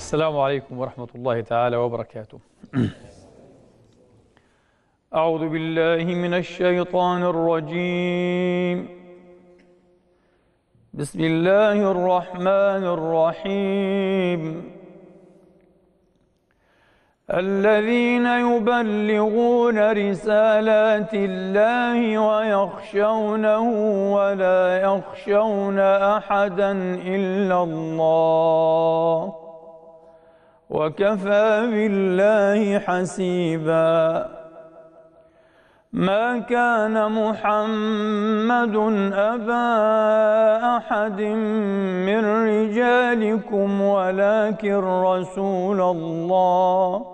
السلام عليكم ورحمة الله تعالى وبركاته أعوذ بالله من الشيطان الرجيم بسم الله الرحمن الرحيم الذين يبلغون رسالات الله ويخشونه ولا يخشون أحدا إلا الله وكفى بالله حسيبا ما كان محمد أبا أحد من رجالكم ولكن رسول الله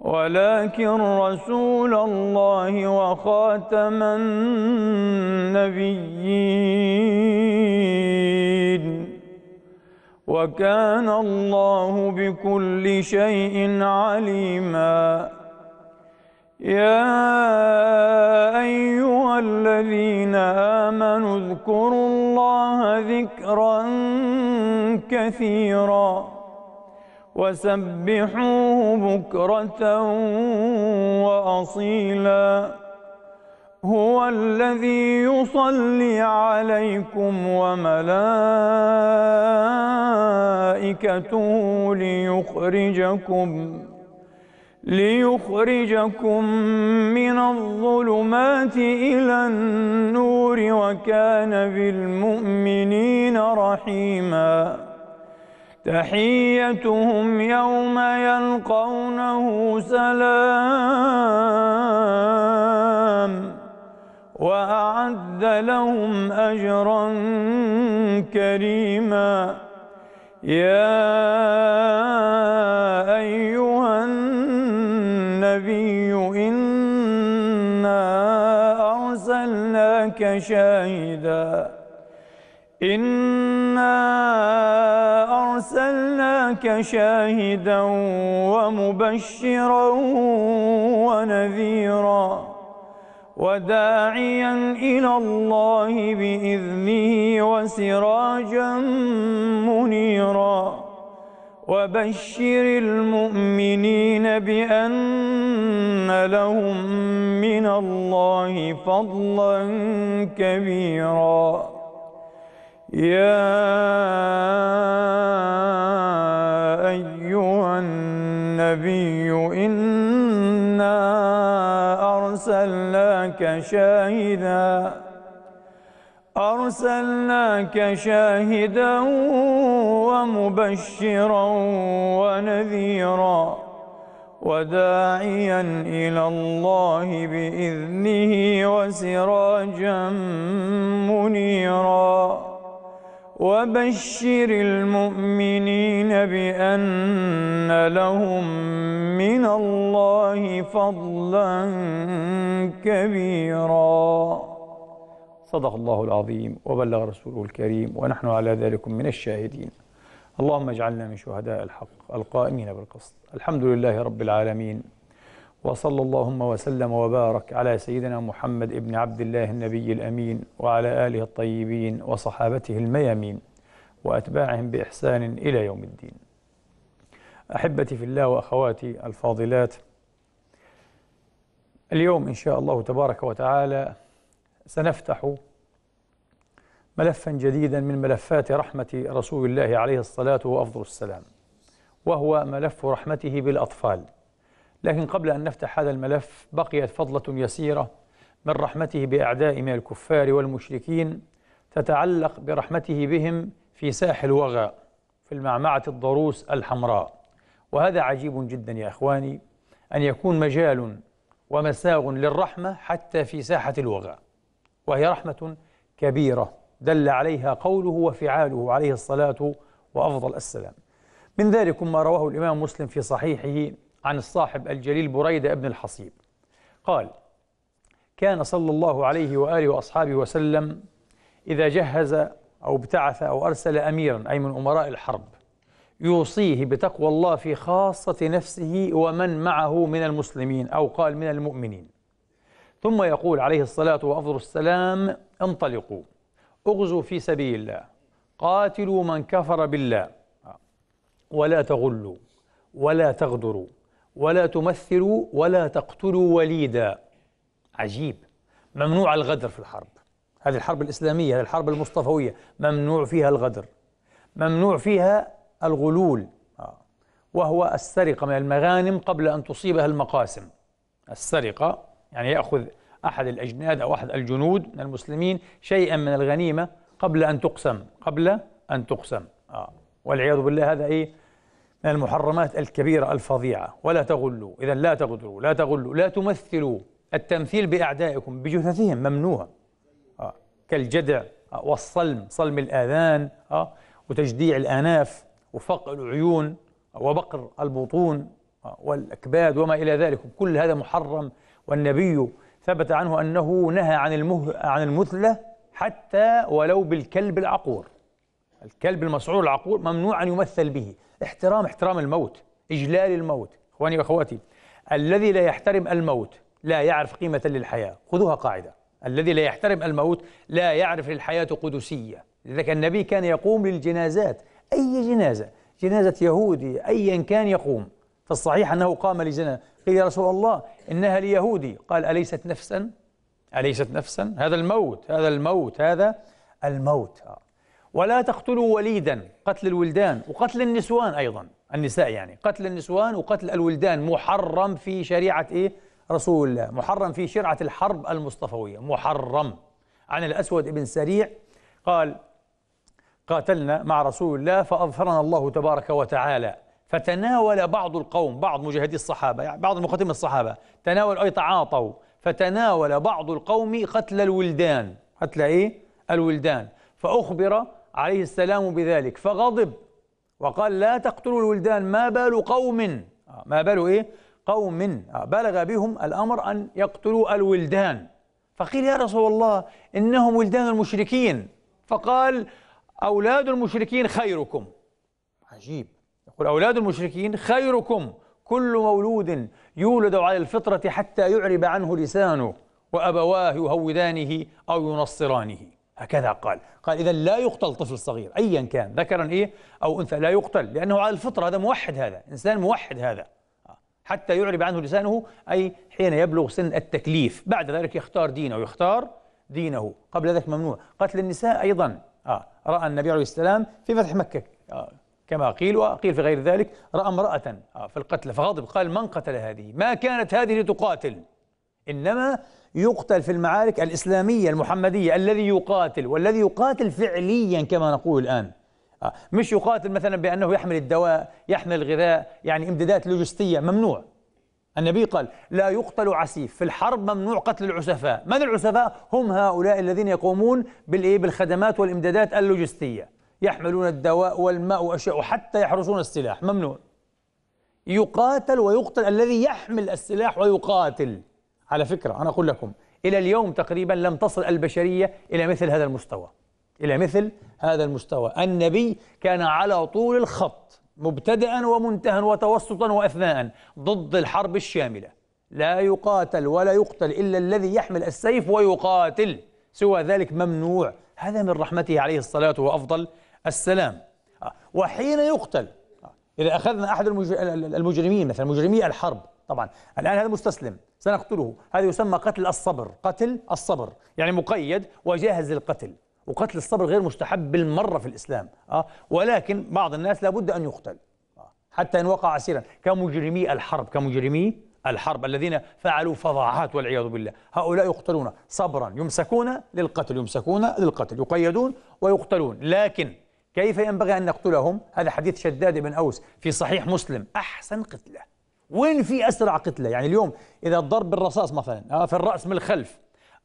ولكن رسول الله وخاتم النبيين وكان الله بكل شيء عليما يا أيها الذين آمنوا اذكروا الله ذكرا كثيرا وسبحوه بكرة وأصيلاً هو الذي يصلي عليكم وملائكته ليخرجكم ليخرجكم من الظلمات إلى النور وكان بالمؤمنين رحيما تحيتهم يوم يلقونه سلام وأعد لهم أجرا كريما يا أيها النبي إنا أرسلناك شاهدا إنا أرسلناك شاهدا ومبشرا ونذيرا وداعيا إلى الله بإذنه وسراجا منيرا وبشر المؤمنين بأن لهم من الله فضلا كبيرا يا أيها الناس النبي إنا أرسلناك شاهدا أرسلناك شاهدا ومبشرا ونذيرا وداعيا إلى الله بإذنه وسراجا منيرا وبشر المؤمنين بأن لهم من الله فضلا كبيرا صدق الله العظيم وبلغ رسوله الكريم ونحن على ذلك من الشاهدين اللهم اجعلنا من شهداء الحق القائمين بالقسط الحمد لله رب العالمين وصلى اللهم وسلم وبارك على سيدنا محمد ابن عبد الله النبي الأمين وعلى آله الطيبين وصحابته الميامين وأتباعهم بإحسان إلى يوم الدين أحبتي في الله وأخواتي الفاضلات اليوم إن شاء الله تبارك وتعالى سنفتح ملفا جديدا من ملفات رحمة رسول الله عليه الصلاة وأفضل السلام وهو ملف رحمته بالأطفال لكن قبل أن نفتح هذا الملف بقيت فضلة يسيرة من رحمته بأعداء من الكفار والمشركين تتعلق برحمته بهم في ساح الوغى في المعمعة الضروس الحمراء وهذا عجيب جدا يا إخواني أن يكون مجال ومساغ للرحمة حتى في ساحة الوغى وهي رحمة كبيرة دل عليها قوله وفعاله عليه الصلاة وأفضل السلام من ذلك ما رواه الإمام مسلم في صحيحه عن الصاحب الجليل بريدة بن الحصيب قال كان صلى الله عليه وآله وأصحابه وسلم إذا جهز أو ابتعث أو أرسل أميرا أي من أمراء الحرب يوصيه بتقوى الله في خاصة نفسه ومن معه من المسلمين أو قال من المؤمنين ثم يقول عليه الصلاة وأفضل السلام انطلقوا اغزوا في سبيل الله قاتلوا من كفر بالله ولا تغلوا ولا تغدروا ولا تمثلوا ولا تقتلوا وليدا عجيب ممنوع الغدر في الحرب هذه الحرب الإسلامية هذه الحرب المصطفوية ممنوع فيها الغدر ممنوع فيها الغلول آه. وهو السرقة من المغانم قبل أن تصيبها المقاسم السرقة يعني يأخذ أحد الأجناد أو أحد الجنود من المسلمين شيئا من الغنيمة قبل أن تقسم قبل أن تقسم آه. والعياذ بالله هذا إيه من المحرمات الكبيرة الفظيعة ولا تغلوا إذا لا تغدروا لا تغلوا لا تمثلوا التمثيل بأعدائكم بجثثهم ممنوع آه. كالجدع آه. والصلم صلم الآذان آه. وتجديع الآناف وفق العيون وبقر البطون والأكباد وما إلى ذلك كل هذا محرم والنبي ثبت عنه أنه نهى عن, عن المثلة حتى ولو بالكلب العقور الكلب المسعور العقور ممنوع أن يمثل به احترام احترام الموت إجلال الموت إخواني وأخواتي الذي لا يحترم الموت لا يعرف قيمة للحياة خذوها قاعدة الذي لا يحترم الموت لا يعرف للحياة قدسية لذلك النبي كان يقوم للجنازات أي جنازة جنازة يهودي أيا كان يقوم فالصحيح أنه قام لجنازة قيل يا رسول الله إنها ليهودي قال أليست نفسا أليست نفسا هذا الموت هذا الموت هذا الموت ولا تقتلوا وليدا قتل الولدان وقتل النسوان أيضا النساء يعني قتل النسوان وقتل الولدان محرم في شريعة إيه؟ رسول الله محرم في شرعة الحرب المصطفوية محرم عن الأسود بن سريع قال قاتلنا مع رسول الله فاظهرنا الله تبارك وتعالى فتناول بعض القوم بعض مجاهدي الصحابة يعني بعض المقاتلين الصحابة تناول أي تعاطوا فتناول بعض القوم قتل الولدان قتل إيه؟ الولدان فأخبر عليه السلام بذلك فغضب وقال لا تقتلوا الولدان ما بال قوم آه، ما بال إيه قوم آه، بلغ بهم الأمر أن يقتلوا الولدان فقيل يا رسول الله إنهم ولدان المشركين فقال أولاد المشركين خيركم عجيب يقول أولاد المشركين خيركم كل مولود يولد على الفطرة حتى يعرب عنه لسانه وأبواه يهودانه أو ينصرانه هكذا قال قال إذا لا يقتل طفل صغير أيا كان ذكرا إيه أو أنثى لا يقتل لأنه على الفطرة هذا موحد هذا إنسان موحد هذا حتى يعرب عنه لسانه أي حين يبلغ سن التكليف بعد ذلك يختار دينه ويختار دينه قبل ذلك ممنوع قتل النساء أيضا آه. رأى النبي عليه السلام في فتح مكة آه. كما قيل وقيل في غير ذلك رأى امرأة آه في القتل فغضب قال من قتل هذه ما كانت هذه لتقاتل إنما يقتل في المعارك الإسلامية المحمدية الذي يقاتل والذي يقاتل فعليا كما نقول الآن آه، مش يقاتل مثلا بأنه يحمل الدواء يحمل الغذاء يعني إمدادات لوجستية ممنوع النبي قال لا يقتل عسيف في الحرب ممنوع قتل العسفاء من العسفاء هم هؤلاء الذين يقومون بالإيه بالخدمات والإمدادات اللوجستية يحملون الدواء والماء وأشياء وحتى يحرسون السلاح ممنوع يقاتل ويقتل الذي يحمل السلاح ويقاتل على فكرة أنا أقول لكم إلى اليوم تقريبا لم تصل البشرية إلى مثل هذا المستوى إلى مثل هذا المستوى النبي كان على طول الخط مبتدئا ومنتهى وتوسطا وأثناء ضد الحرب الشاملة لا يقاتل ولا يقتل إلا الذي يحمل السيف ويقاتل سوى ذلك ممنوع هذا من رحمته عليه الصلاة وأفضل السلام آه، وحين يقتل آه، إذا أخذنا أحد المجرمين مثلا مجرمي الحرب طبعا الآن هذا مستسلم سنقتله هذا يسمى قتل الصبر قتل الصبر يعني مقيد وجاهز للقتل وقتل الصبر غير مستحب بالمرة في الإسلام أه؟ ولكن بعض الناس لابد أن يقتل أه؟ حتى إن وقع أسيرا كمجرمي الحرب كمجرمي الحرب الذين فعلوا فظاعات والعياذ بالله هؤلاء يقتلون صبرا يمسكون للقتل يمسكون للقتل يقيدون ويقتلون لكن كيف ينبغي أن نقتلهم هذا حديث شداد بن أوس في صحيح مسلم أحسن قتله وين في اسرع قتله يعني اليوم اذا الضرب بالرصاص مثلا آه، في الراس من الخلف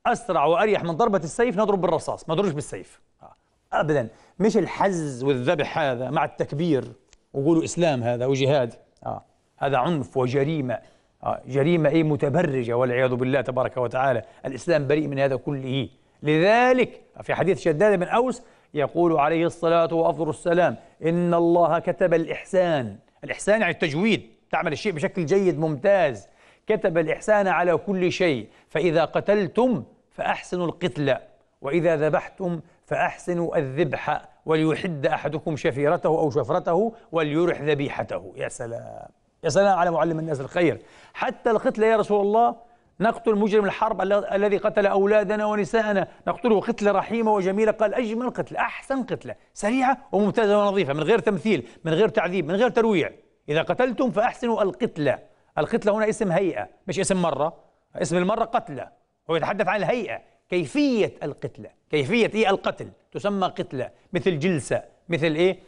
اسرع واريح من ضربه السيف نضرب بالرصاص ما نضربش بالسيف آه، ابدا مش الحز والذبح هذا مع التكبير وقولوا اسلام هذا وجهاد آه. هذا عنف وجريمه آه. جريمه اي متبرجه والعياذ بالله تبارك وتعالى الاسلام بريء من هذا كله لذلك في حديث شداد بن اوس يقول عليه الصلاه والسلام ان الله كتب الاحسان الاحسان يعني التجويد تعمل الشيء بشكل جيد ممتاز كتب الإحسان على كل شيء فإذا قتلتم فأحسنوا القتل وإذا ذبحتم فأحسنوا الذبح وليحد أحدكم شفيرته أو شفرته وليرح ذبيحته يا سلام يا سلام على معلم الناس الخير حتى القتل يا رسول الله نقتل مجرم الحرب الذي قتل أولادنا ونساءنا نقتله قتلة رحيمة وجميلة قال أجمل قتلة أحسن قتلة سريعة وممتازة ونظيفة من غير تمثيل من غير تعذيب من غير ترويع إذا قتلتم فأحسنوا القتلة القتلة هنا اسم هيئة مش اسم مرة اسم المرة قتلة هو يتحدث عن الهيئة كيفية القتلة كيفية إيه القتل تسمى قتلة مثل جلسة مثل إيه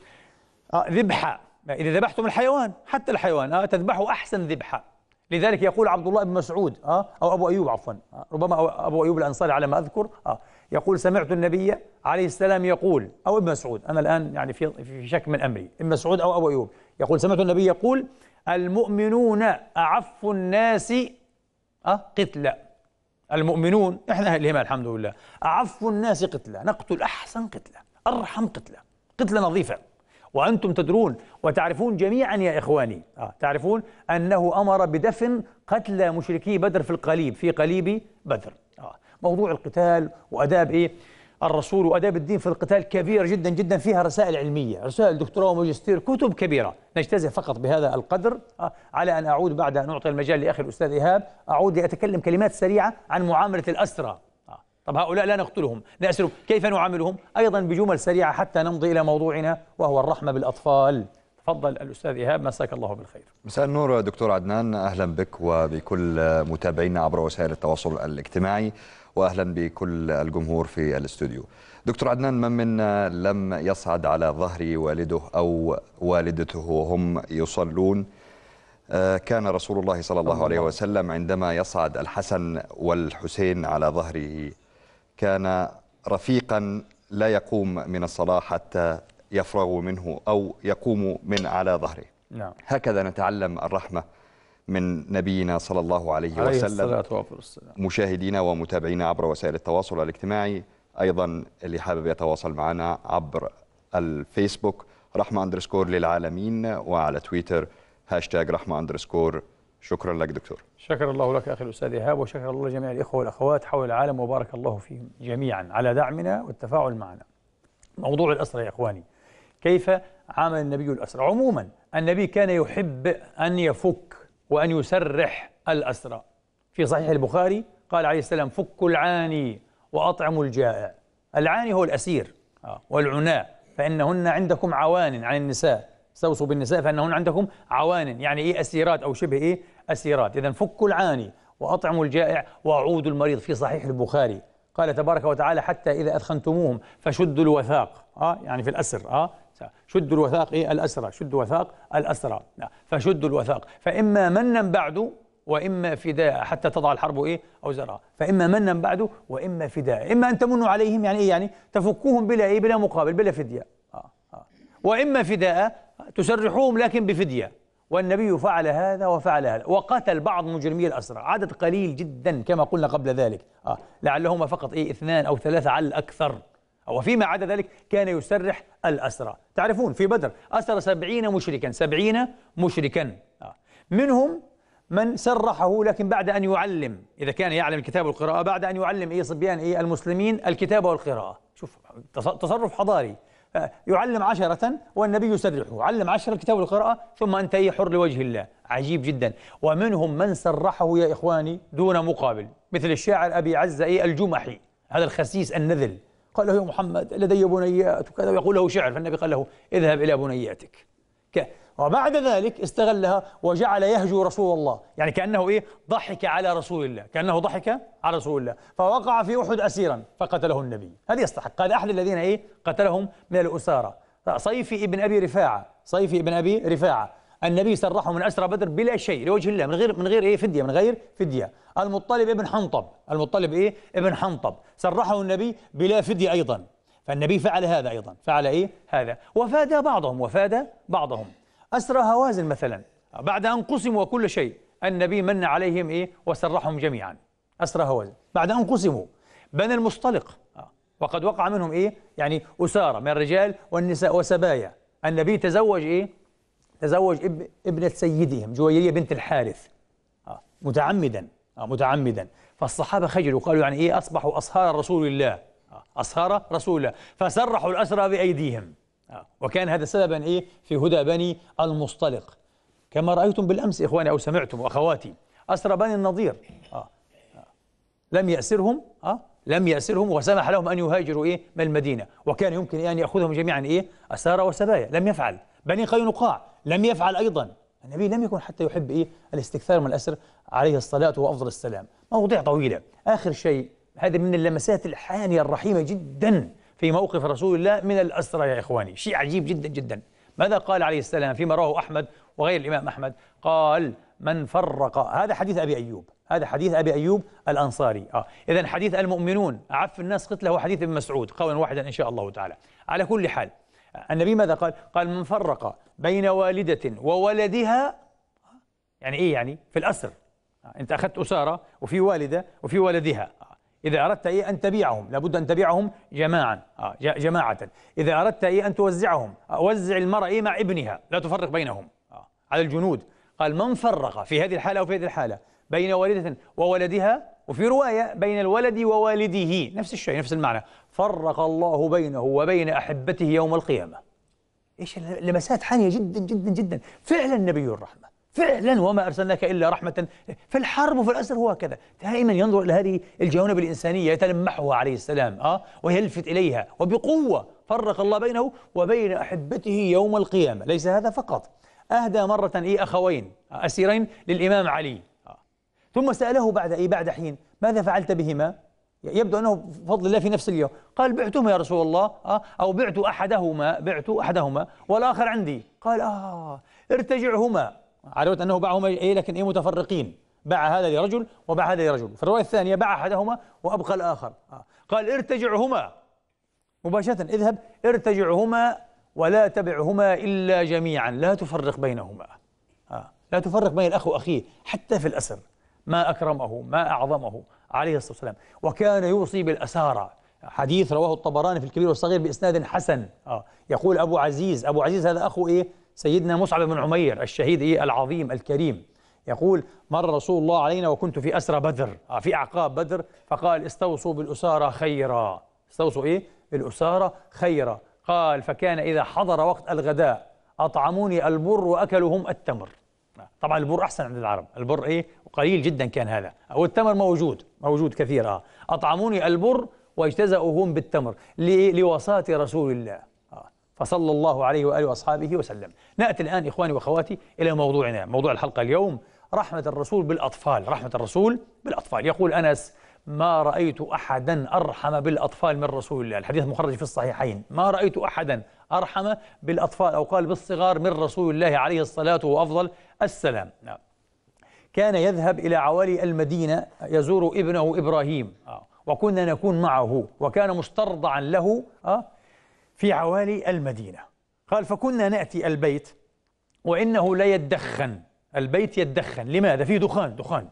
آه ذبحة إذا ذبحتم الحيوان حتى الحيوان آه تذبحوا أحسن ذبحة لذلك يقول عبد الله بن مسعود آه أو أبو أيوب عفوا آه ربما أبو أيوب الأنصاري على ما أذكر آه يقول سمعت النبي عليه السلام يقول أو ابن مسعود أنا الآن يعني في في شك من أمري ابن مسعود أو أبو أيوب يقول سمعت النبي يقول المؤمنون أعف الناس أه قتلًا المؤمنون احنا الهمه الحمد لله اعف الناس قتلا نقتل احسن قتلا ارحم قتلا قتله نظيفه وانتم تدرون وتعرفون جميعا يا اخواني آه تعرفون انه امر بدفن قتلى مشركي بدر في القليب في قليب بدر موضوع القتال واداب ايه الرسول واداب الدين في القتال كبيره جدا جدا فيها رسائل علميه، رسائل دكتوراه وماجستير، كتب كبيره، نجتزئ فقط بهذا القدر آه، على ان اعود بعد ان اعطي المجال لاخي الاستاذ ايهاب، اعود لاتكلم كلمات سريعه عن معامله الاسرى. آه، طب هؤلاء لا نقتلهم، نأسرهم، كيف نعاملهم؟ ايضا بجمل سريعه حتى نمضي الى موضوعنا وهو الرحمه بالاطفال. تفضل الاستاذ ايهاب مساك الله بالخير. مساء النور دكتور عدنان، اهلا بك وبكل متابعينا عبر وسائل التواصل الاجتماعي. واهلا بكل الجمهور في الاستوديو. دكتور عدنان من منا لم يصعد على ظهر والده او والدته وهم يصلون آه، كان رسول الله صلى الله عليه وسلم عندما يصعد الحسن والحسين على ظهره كان رفيقا لا يقوم من الصلاة حتى يفرغ منه أو يقوم من على ظهره نعم. هكذا نتعلم الرحمة من نبينا صلى الله عليه, عليه وسلم مشاهدينا ومتابعينا عبر وسائل التواصل الاجتماعي أيضا اللي حابب يتواصل معنا عبر الفيسبوك رحمة أندرسكور للعالمين وعلى تويتر هاشتاج رحمة أندرسكور شكرا لك دكتور شكر الله لك أخي الأستاذ إيهاب وشكر الله جميع الإخوة والأخوات حول العالم وبارك الله فيهم جميعا على دعمنا والتفاعل معنا موضوع الأسرى يا إخواني كيف عامل النبي الأسرى عموما النبي كان يحب أن يفك وأن يسرح الأسرى في صحيح البخاري قال عليه السلام فك العاني وأطعموا الجائع العاني هو الأسير آه، والعناء فإنهن عندكم عوان عن النساء استوصوا بالنساء فإنهن عندكم عوان يعني إيه أسيرات أو شبه إيه أسيرات إذا فكوا العاني وأطعموا الجائع وعودوا المريض في صحيح البخاري قال تبارك وتعالى حتى إذا أثخنتموهم فشدوا الوثاق آه يعني في الأسر آه نعم. شد الوثاق إيه الأسرى شد وثاق الأسرى نعم. فشد الوثاق فإما منا بعد وإما فداء حتى تضع الحرب إيه أوزارها فإما منا بعد وإما فداء إما أن تمنوا عليهم يعني إيه يعني تفكوهم بلا إيه بلا مقابل بلا فدية آه آه. وإما فداء تسرحوهم لكن بفدية والنبي فعل هذا وفعل هذا وقتل بعض مجرمي الأسرى عدد قليل جدا كما قلنا قبل ذلك آه لعلهما فقط إيه اثنان أو ثلاثة على الأكثر وفيما عدا ذلك كان يسرح الأسرى تعرفون في بدر أسر سبعين مشركا سبعين مشركا آه. منهم من سرحه لكن بعد أن يعلم إذا كان يعلم الكتاب والقراءة بعد أن يعلم إيه صبيان إيه المسلمين الكتاب والقراءة شوف تصرف حضاري آه، يعلم عشرة والنبي يسرحه علم عشرة الكتاب والقراءة ثم أنت أي حر لوجه الله عجيب جدا ومنهم من سرحه يا إخواني دون مقابل مثل الشاعر أبي عزة أي الجمحي هذا الخسيس النذل قال له يا محمد لدي بنيات وكذا ويقول له شعر فالنبي قال له اذهب إلى بنياتك وبعد ذلك استغلها وجعل يهجو رسول الله يعني كأنه إيه ضحك على رسول الله كأنه ضحك على رسول الله فوقع في أحد أسيرا فقتله النبي هذا يستحق هذا أحد الذين إيه قتلهم من الاسارى صيفي ابن أبي رفاعة صيفي ابن أبي رفاعة النبي سرحه من أسرى بدر بلا شيء لوجه الله من غير من غير إيه فدية من غير فدية المطلب ابن حنطب المطلب إيه ابن حنطب سرحه النبي بلا فدية أيضا فالنبي فعل هذا أيضا فعل إيه هذا وفاد بعضهم وفاد بعضهم أسرى هوازن مثلا بعد أن قسموا كل شيء النبي من عليهم إيه وسرحهم جميعا أسرى هوازن بعد أن قسموا بنى المصطلق آه. وقد وقع منهم إيه يعني أسارة من الرجال والنساء وسبايا النبي تزوج إيه تزوج ابنة سيدهم جويرية بنت الحارث آه، متعمدا آه، متعمدا فالصحابة خجلوا قالوا يعني إيه أصبحوا أصهار رسول الله آه، أصهار رسول الله فسرحوا الأسرى بأيديهم وكان هذا سببا إيه في هدى بني المصطلق كما رأيتم بالأمس إخواني أو سمعتم وأخواتي أسرى بني النضير لم يأسرهم لم يأسرهم وسمح لهم أن يهاجروا إيه من المدينة وكان يمكن إيه، أن يأخذهم جميعا إيه أسارى وسبايا لم يفعل بني قينقاع لم يفعل أيضا النبي لم يكن حتى يحب إيه الاستكثار من الأسر عليه الصلاة وأفضل السلام مواضيع طويلة آخر شيء هذه من اللمسات الحانية الرحيمة جدا في موقف رسول الله من الأسرى يا إخواني شيء عجيب جدا جدا ماذا قال عليه السلام فيما رواه أحمد وغير الإمام أحمد قال من فرق هذا حديث أبي أيوب هذا حديث أبي أيوب الأنصاري آه. إذا حديث المؤمنون أعف الناس قتله حديث ابن مسعود قولا واحدا إن شاء الله تعالى على كل حال النبي ماذا قال؟ قال من فرق بين والدة وولدها يعني إيه يعني؟ في الأسر أنت أخذت أسارة وفي والدة وفي ولدها إذا أردت إيه أن تبيعهم لابد أن تبيعهم جماعا آه، جماعة إذا أردت إيه أن توزعهم آه، وزع المرأة إيه مع ابنها لا تفرق بينهم آه، على الجنود قال من فرق في هذه الحالة وفي هذه الحالة بين والدة وولدها وفي رواية بين الولد ووالده نفس الشيء نفس المعنى فرق الله بينه وبين أحبته يوم القيامة إيش لمسات حانية جدا جدا جدا فعلا نبي الرحمة فعلا وما أرسلناك إلا رحمة في الحرب وفي الأسر هو كذا دائما ينظر إلى هذه الجوانب الإنسانية يتلمحها عليه السلام أه ويلفت إليها وبقوة فرق الله بينه وبين أحبته يوم القيامة ليس هذا فقط أهدى مرة إيه أخوين أسيرين للإمام علي ثم سأله بعد أي بعد حين ماذا فعلت بهما يبدو أنه بفضل الله في نفس اليوم قال بعتهما يا رسول الله آه، أو بعت أحدهما بعت أحدهما والآخر عندي قال آه ارتجعهما عرفت أنه باعهما إيه لكن إيه متفرقين باع هذا لرجل وباع هذا لرجل في الرواية الثانية باع أحدهما وأبقى الآخر آه. قال ارتجعهما مباشرة اذهب ارتجعهما ولا تبعهما إلا جميعا لا تفرق بينهما آه. لا تفرق بين الأخ وأخيه حتى في الأسر ما أكرمه ما أعظمه عليه الصلاة والسلام وكان يوصي بالأسارة حديث رواه الطبراني في الكبير والصغير بإسناد حسن آه. يقول أبو عزيز أبو عزيز هذا أخو إيه سيدنا مصعب بن عمير الشهيد إيه العظيم الكريم يقول مر رسول الله علينا وكنت في أسرى بدر آه في أعقاب بدر فقال استوصوا بالأسارة خيرا استوصوا إيه بالأسارة خيرا قال فكان إذا حضر وقت الغداء أطعموني البر وأكلهم التمر طبعا البر احسن عند العرب البر ايه وقليل جدا كان هذا او التمر موجود موجود كثير اه اطعموني البر واجتزأوهم بالتمر لوصاة رسول الله آه. فصلى الله عليه واله واصحابه وسلم ناتي الان اخواني واخواتي الى موضوعنا موضوع الحلقه اليوم رحمه الرسول بالاطفال رحمه الرسول بالاطفال يقول انس ما رأيت أحدا أرحم بالأطفال من رسول الله الحديث مخرج في الصحيحين ما رأيت أحدا أرحم بالأطفال أو قال بالصغار من رسول الله عليه الصلاة وأفضل السلام نعم. كان يذهب إلى عوالي المدينة يزور ابنه إبراهيم آه. وكنا نكون معه وكان مسترضعا له آه، في عوالي المدينة قال فكنا نأتي البيت وإنه لا يدخن البيت يدخن لماذا؟ فيه دخان دخان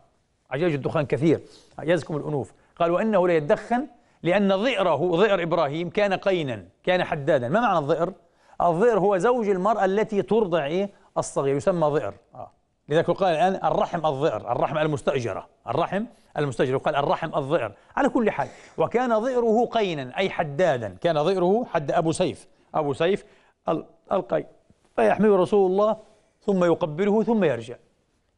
عجاج الدخان كثير يزكم الأنوف قال وإنه لا يدخن لأن ظئره ظئر إبراهيم كان قينا كان حدادا ما معنى الظئر؟ الظئر هو زوج المرأة التي ترضع إيه؟ الصغير يسمى ظئر آه. لذلك قال الآن الرحم الظئر الرحم المستأجرة الرحم المستأجرة قال الرحم الظئر على كل حال وكان ظئره قينا أي حدادا كان ظئره حد أبو سيف أبو سيف القي فيحمله رسول الله ثم يقبله ثم يرجع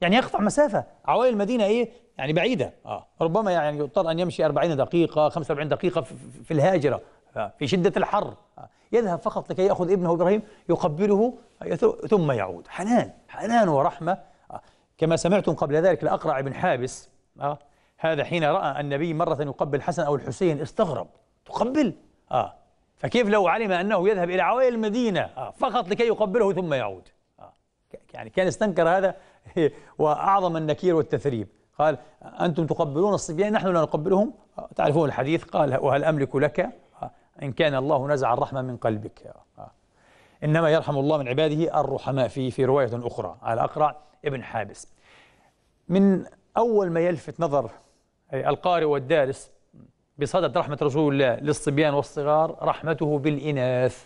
يعني يقطع مسافة عوائل المدينة إيه يعني بعيدة آه. ربما يعني يضطر أن يمشي 40 دقيقة 45 دقيقة في الهاجرة آه، في شدة الحر آه. يذهب فقط لكي يأخذ ابنه إبراهيم يقبله آه، ثم يعود حنان حنان ورحمة كما سمعتم قبل ذلك لأقرع بن حابس هذا حين رأى النبي مرة يقبل الحسن أو الحسين استغرب تقبل آه فكيف لو علم أنه يذهب إلى عوائل المدينة آه فقط لكي يقبله ثم يعود آه يعني كان استنكر هذا وأعظم النكير والتثريب قال أنتم تقبلون الصبيان يعني نحن لا نقبلهم تعرفون الحديث قال وهل أملك لك إن كان الله نزع الرحمة من قلبك إنما يرحم الله من عباده الرحماء في في رواية أخرى على أقرع ابن حابس من أول ما يلفت نظر القارئ والدارس بصدد رحمة رسول الله للصبيان والصغار رحمته بالإناث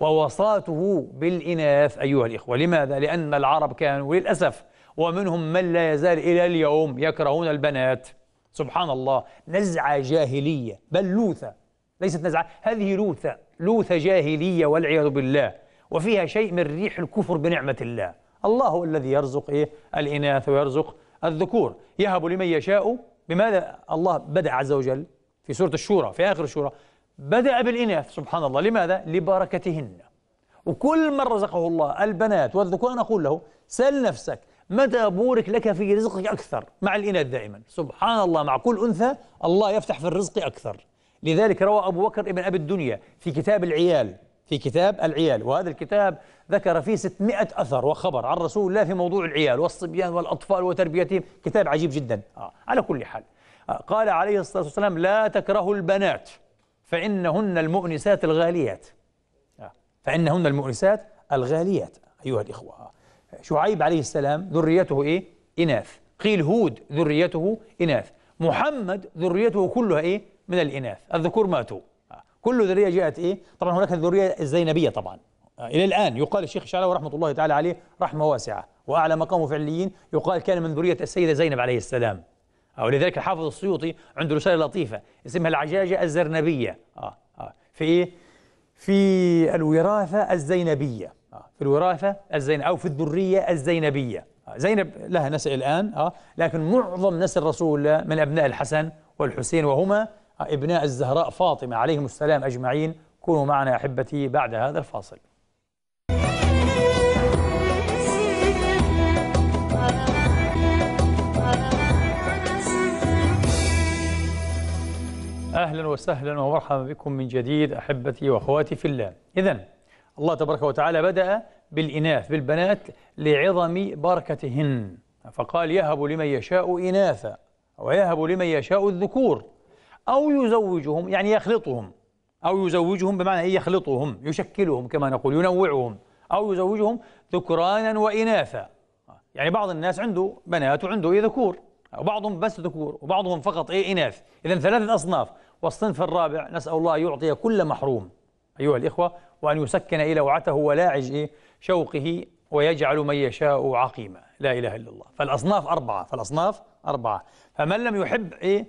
ووصاته بالإناث أيها الإخوة لماذا؟ لأن العرب كانوا للأسف ومنهم من لا يزال إلى اليوم يكرهون البنات سبحان الله نزعة جاهلية بل لوثة ليست نزعة هذه لوثة لوثة جاهلية والعياذ بالله وفيها شيء من ريح الكفر بنعمة الله الله هو الذي يرزق إيه؟ الإناث ويرزق الذكور يهب لمن يشاء بماذا الله بدأ عز وجل في سورة الشورى في آخر الشورى بدأ بالإناث سبحان الله لماذا؟ لبركتهن وكل من رزقه الله البنات والذكور أنا أقول له سل نفسك متى بورك لك في رزقك أكثر مع الإناث دائما سبحان الله مع كل أنثى الله يفتح في الرزق أكثر لذلك روى أبو بكر ابن أبي الدنيا في كتاب العيال في كتاب العيال وهذا الكتاب ذكر فيه 600 أثر وخبر عن رسول الله في موضوع العيال والصبيان والأطفال وتربيتهم كتاب عجيب جدا آه على كل حال آه قال عليه الصلاة والسلام لا تكرهوا البنات فإنهن المؤنسات الغاليات آه. فإنهن المؤنسات الغاليات أيها الإخوة شعيب عليه السلام ذريته إيه؟ إناث قيل هود ذريته إناث محمد ذريته كلها إيه؟ من الإناث الذكور ماتوا آه. كل ذرية جاءت إيه؟ طبعا هناك الذرية الزينبية طبعا آه. إلى الآن يقال الشيخ شعلاوي رحمة الله تعالى عليه رحمة واسعة وأعلى مقامه في عليين يقال كان من ذرية السيدة زينب عليه السلام ولذلك الحافظ السيوطي عنده رسالة لطيفة اسمها العجاجة الزرنبية آه آه في إيه؟ في الوراثة الزينبية آه في الوراثة الزينبية أو في الذرية الزينبية آه زينب لها نسل الآن آه لكن معظم نسل الرسول من أبناء الحسن والحسين وهما آه ابناء الزهراء فاطمة عليهم السلام أجمعين كونوا معنا أحبتي بعد هذا الفاصل أهلا وسهلا ومرحبا بكم من جديد أحبتي وأخواتي في الله إذا الله تبارك وتعالى بدأ بالإناث بالبنات لعظم بركتهن فقال يهب لمن يشاء إناثا ويهب لمن يشاء الذكور أو يزوجهم يعني يخلطهم أو يزوجهم بمعنى إيه يخلطهم يشكلهم كما نقول ينوعهم أو يزوجهم ذكرانا وإناثا يعني بعض الناس عنده بنات وعنده إيه ذكور وبعضهم بس ذكور وبعضهم فقط إيه إناث إذا ثلاثة أصناف والصنف الرابع نسأل الله يعطي كل محروم أيها الإخوة وأن يسكن إلى وعته ولاعج إيه شوقه ويجعل من يشاء عقيما لا إله إلا الله فالأصناف أربعة فالأصناف أربعة فمن لم يحب إيه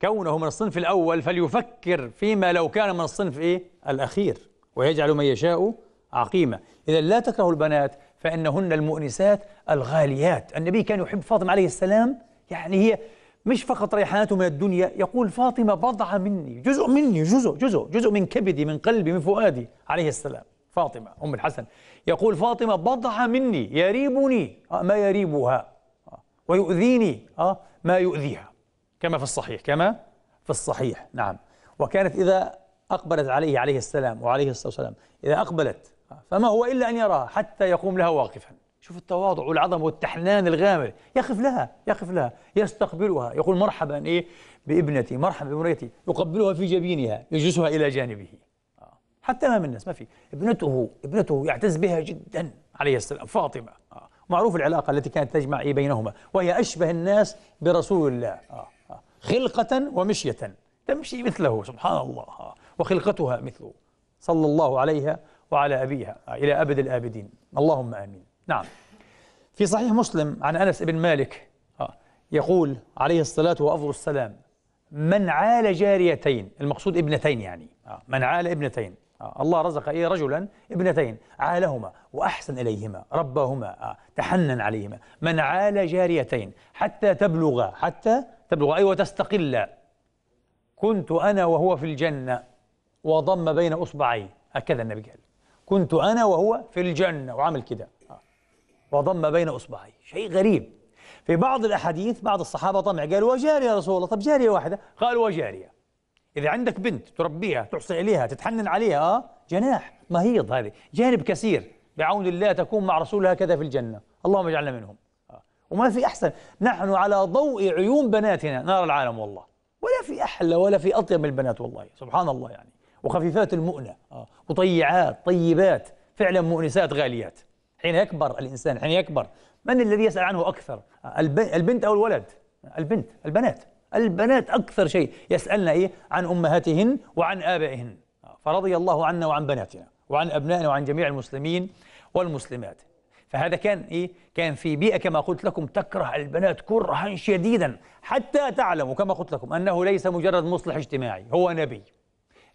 كونه من الصنف الأول فليفكر فيما لو كان من الصنف إيه الأخير ويجعل من يشاء عقيمة إذا لا تكره البنات فإنهن المؤنسات الغاليات النبي كان يحب فاطمة عليه السلام يعني هي مش فقط ريحانته من الدنيا يقول فاطمة بضعة مني جزء مني جزء جزء جزء من كبدي من قلبي من فؤادي عليه السلام فاطمة أم الحسن يقول فاطمة بضعة مني يريبني آه، ما يريبها آه، ويؤذيني آه، ما يؤذيها كما في الصحيح كما في الصحيح نعم وكانت إذا أقبلت عليه عليه السلام وعليه الصلاة والسلام إذا أقبلت فما هو إلا أن يراها حتى يقوم لها واقفاً شوف التواضع والعظمه والتحنان الغامر يقف لها يقف لها يستقبلها يقول مرحبا ايه بابنتي مرحبا بابنتي يقبلها في جبينها يجلسها الى جانبه آه. حتى امام الناس ما في ابنته ابنته يعتز بها جدا عليه السلام فاطمه آه. معروف العلاقه التي كانت تجمع إيه بينهما وهي اشبه الناس برسول الله آه. خلقه ومشيه تمشي مثله سبحان الله وخلقتها مثله صلى الله عليها وعلى ابيها الى ابد الابدين اللهم امين نعم في صحيح مسلم عن أنس بن مالك آه، يقول عليه الصلاة وأفضل السلام من عال جاريتين المقصود ابنتين يعني آه، من عال ابنتين آه، الله رزق إيه رجلا ابنتين عالهما وأحسن إليهما ربهما تحنن عليهما من عال جاريتين حتى تبلغا حتى تبلغا أي وتستقل وتستقلا كنت أنا وهو في الجنة وضم بين أصبعي هكذا النبي قال كنت أنا وهو في الجنة وعمل كده وضم بين اصبعي شيء غريب في بعض الأحاديث بعض الصحابة طمع قالوا وجارية يا رسول الله طب جارية واحدة قال وجارية إذا عندك بنت تربيها تحصي إليها تتحنن عليها آه جناح مهيض هذه جانب كثير بعون الله تكون مع رسولها كذا في الجنة اللهم اجعلنا منهم آه. وما في أحسن نحن على ضوء عيون بناتنا نار العالم والله ولا في أحلى ولا في أطيب من البنات والله سبحان الله يعني وخفيفات المؤنة آه. وطيعات طيبات فعلا مؤنسات غاليات حين يكبر الإنسان حين يكبر من الذي يسأل عنه أكثر البنت أو الولد البنت البنات البنات أكثر شيء يسألن إيه عن أمهاتهن وعن آبائهن فرضي الله عنا وعن بناتنا وعن أبنائنا وعن جميع المسلمين والمسلمات فهذا كان إيه؟ كان في بيئة كما قلت لكم تكره البنات كرها شديدا حتى تعلموا كما قلت لكم أنه ليس مجرد مصلح اجتماعي هو نبي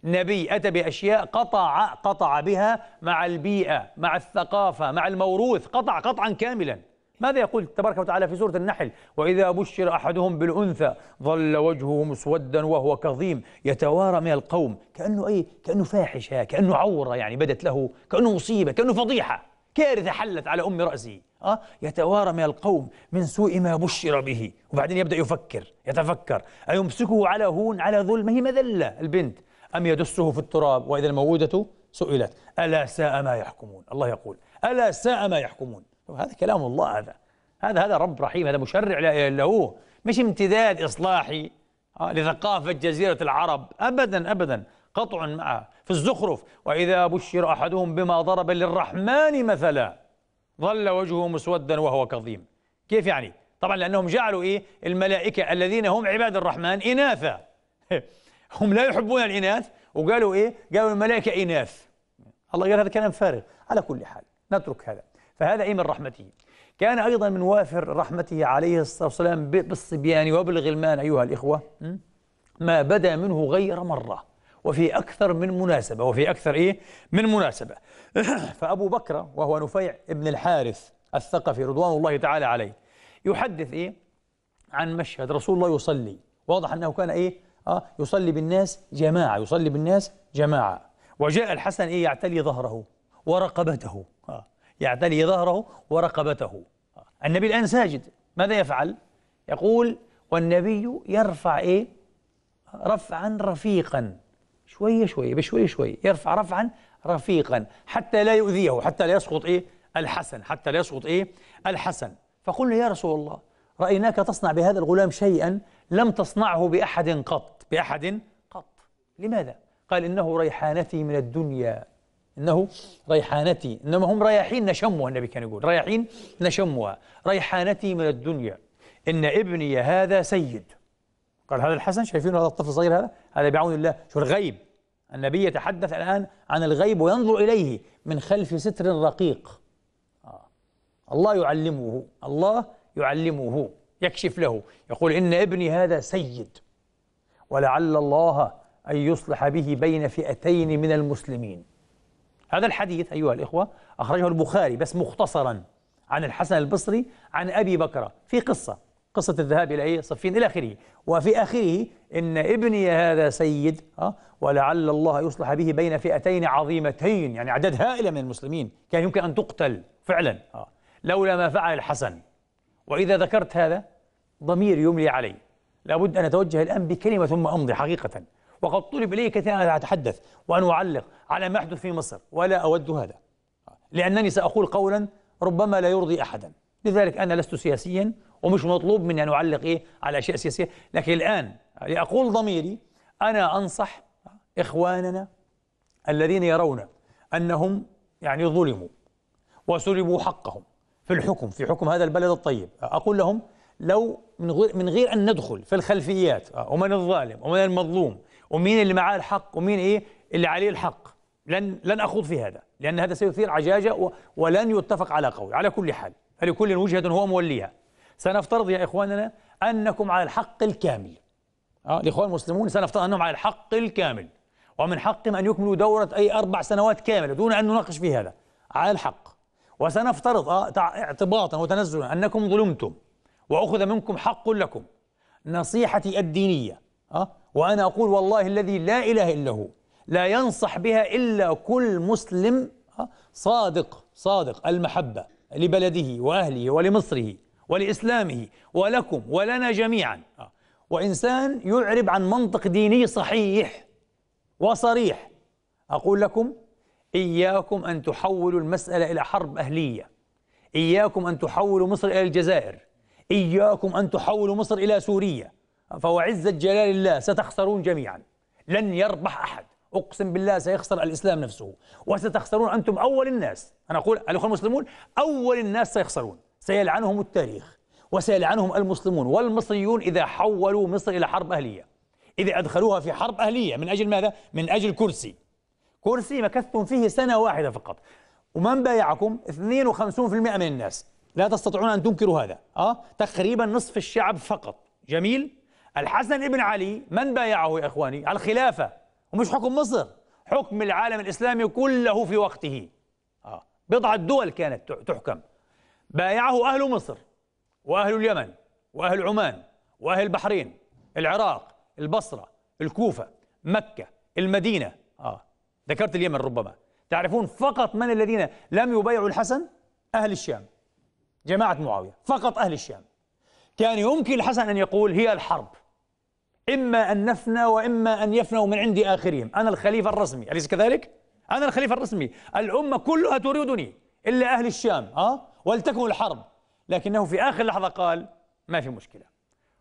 نبي أتى بأشياء قطع قطع بها مع البيئة مع الثقافة مع الموروث قطع قطعا كاملا ماذا يقول تبارك وتعالى في سورة النحل وإذا بشر أحدهم بالأنثى ظل وجهه مسودا وهو كظيم يتوارى من القوم كأنه أي كأنه فاحشة كأنه عورة يعني بدت له كأنه مصيبة كأنه فضيحة كارثة حلت على أم رأسه أه؟ يتوارى من القوم من سوء ما بشر به وبعدين يبدأ يفكر يتفكر أيمسكه على هون على ظلم هي مذلة البنت أم يدسه في التراب وإذا الموءودة سئلت ألا ساء ما يحكمون الله يقول ألا ساء ما يحكمون هذا كلام الله هذا هذا هذا رب رحيم هذا مشرع لا إله إلا هو مش امتداد إصلاحي آه، لثقافة جزيرة العرب أبدا أبدا قطع معه في الزخرف وإذا بشر أحدهم بما ضرب للرحمن مثلا ظل وجهه مسودا وهو كظيم كيف يعني؟ طبعا لأنهم جعلوا إيه الملائكة الذين هم عباد الرحمن إناثا هم لا يحبون الإناث وقالوا إيه قالوا الملائكة إناث الله قال هذا كلام فارغ على كل حال نترك هذا فهذا إيه من رحمته كان أيضا من وافر رحمته عليه الصلاة والسلام بالصبيان وبالغلمان أيها الإخوة ما بدا منه غير مرة وفي أكثر من مناسبة وفي أكثر إيه من مناسبة فأبو بكر وهو نفيع ابن الحارث الثقفي رضوان الله تعالى عليه يحدث إيه عن مشهد رسول الله يصلي واضح أنه كان إيه آه يصلي بالناس جماعة يصلي بالناس جماعة وجاء الحسن إيه يعتلي ظهره ورقبته آه يعتلي ظهره ورقبته آه النبي الآن ساجد ماذا يفعل؟ يقول والنبي يرفع إيه؟ رفعا رفيقا شوية شوية بشوية شوية يرفع رفعا رفيقا حتى لا يؤذيه حتى لا يسقط إيه؟ الحسن حتى لا يسقط إيه؟ الحسن فقلنا يا رسول الله رأيناك تصنع بهذا الغلام شيئا لم تصنعه بأحد قط بأحد قط لماذا؟ قال إنه ريحانتي من الدنيا إنه ريحانتي إنما هم رياحين نشمها النبي كان يقول رياحين نشمها ريحانتي من الدنيا إن ابني هذا سيد قال هذا الحسن شايفين هذا الطفل الصغير هذا هذا بعون الله شو الغيب النبي يتحدث الآن عن الغيب وينظر إليه من خلف ستر رقيق آه. الله يعلمه الله يعلمه يكشف له يقول إن ابني هذا سيد ولعل الله أن يصلح به بين فئتين من المسلمين هذا الحديث أيها الإخوة أخرجه البخاري بس مختصرا عن الحسن البصري عن أبي بكرة في قصة قصة الذهاب إلى إيه؟ صفين إلى آخره وفي آخره إن ابني هذا سيد آه، ولعل الله يصلح به بين فئتين عظيمتين يعني أعداد هائلة من المسلمين كان يمكن أن تقتل فعلا آه، لولا ما فعل الحسن وإذا ذكرت هذا ضمير يملي علي لابد أن أتوجه الآن بكلمة ثم أمضي حقيقة وقد طلب إلي كثيرا أن أتحدث وأن أعلق على ما يحدث في مصر ولا أود هذا لأنني سأقول قولا ربما لا يرضي أحدا لذلك أنا لست سياسيا ومش مطلوب مني أن أعلق إيه على أشياء سياسية لكن الآن لأقول ضميري أنا أنصح إخواننا الذين يرون أنهم يعني ظلموا وسلبوا حقهم في الحكم في حكم هذا البلد الطيب أقول لهم لو من غير من غير ان ندخل في الخلفيات آه، ومن الظالم ومن المظلوم ومين اللي معاه الحق ومين ايه اللي عليه الحق لن لن اخوض في هذا لان هذا سيثير عجاجه ولن يتفق على قول على كل حال فلكل وجهه هو موليها سنفترض يا اخواننا انكم على الحق الكامل اه الاخوان المسلمون سنفترض انهم على الحق الكامل ومن حقهم ان يكملوا دوره اي اربع سنوات كامله دون ان نناقش في هذا على الحق وسنفترض آه اعتباطا وتنزلا انكم ظلمتم وأخذ منكم حق لكم نصيحتي الدينية أه؟ وأنا أقول والله الذي لا إله إلا هو لا ينصح بها إلا كل مسلم أه؟ صادق صادق المحبة لبلده وأهله ولمصره ولإسلامه ولكم ولنا جميعا أه؟ وإنسان يعرب عن منطق ديني صحيح وصريح أقول لكم إياكم أن تحولوا المسألة إلى حرب أهلية إياكم أن تحولوا مصر إلى الجزائر إياكم أن تحولوا مصر إلى سوريا فهو عزة جلال الله ستخسرون جميعا لن يربح أحد أقسم بالله سيخسر الإسلام نفسه وستخسرون أنتم أول الناس أنا أقول الأخوة المسلمون أول الناس سيخسرون سيلعنهم التاريخ وسيلعنهم المسلمون والمصريون إذا حولوا مصر إلى حرب أهلية إذا أدخلوها في حرب أهلية من أجل ماذا؟ من أجل كرسي كرسي مكثتم فيه سنة واحدة فقط ومن بايعكم 52% من الناس لا تستطيعون أن تنكروا هذا أه؟ تقريبا نصف الشعب فقط جميل الحسن ابن علي من بايعه يا إخواني على الخلافة ومش حكم مصر حكم العالم الإسلامي كله في وقته أه؟ بضعة دول كانت تحكم بايعه أهل مصر وأهل اليمن وأهل عمان وأهل البحرين العراق البصرة الكوفة مكة المدينة آه ذكرت اليمن ربما تعرفون فقط من الذين لم يبايعوا الحسن أهل الشام جماعة معاوية فقط أهل الشام كان يمكن الحسن أن يقول هي الحرب إما أن نفنى وإما أن يفنوا من عند آخرهم أنا الخليفة الرسمي أليس كذلك؟ أنا الخليفة الرسمي الأمة كلها تريدني إلا أهل الشام أه؟ ولتكن الحرب لكنه في آخر لحظة قال ما في مشكلة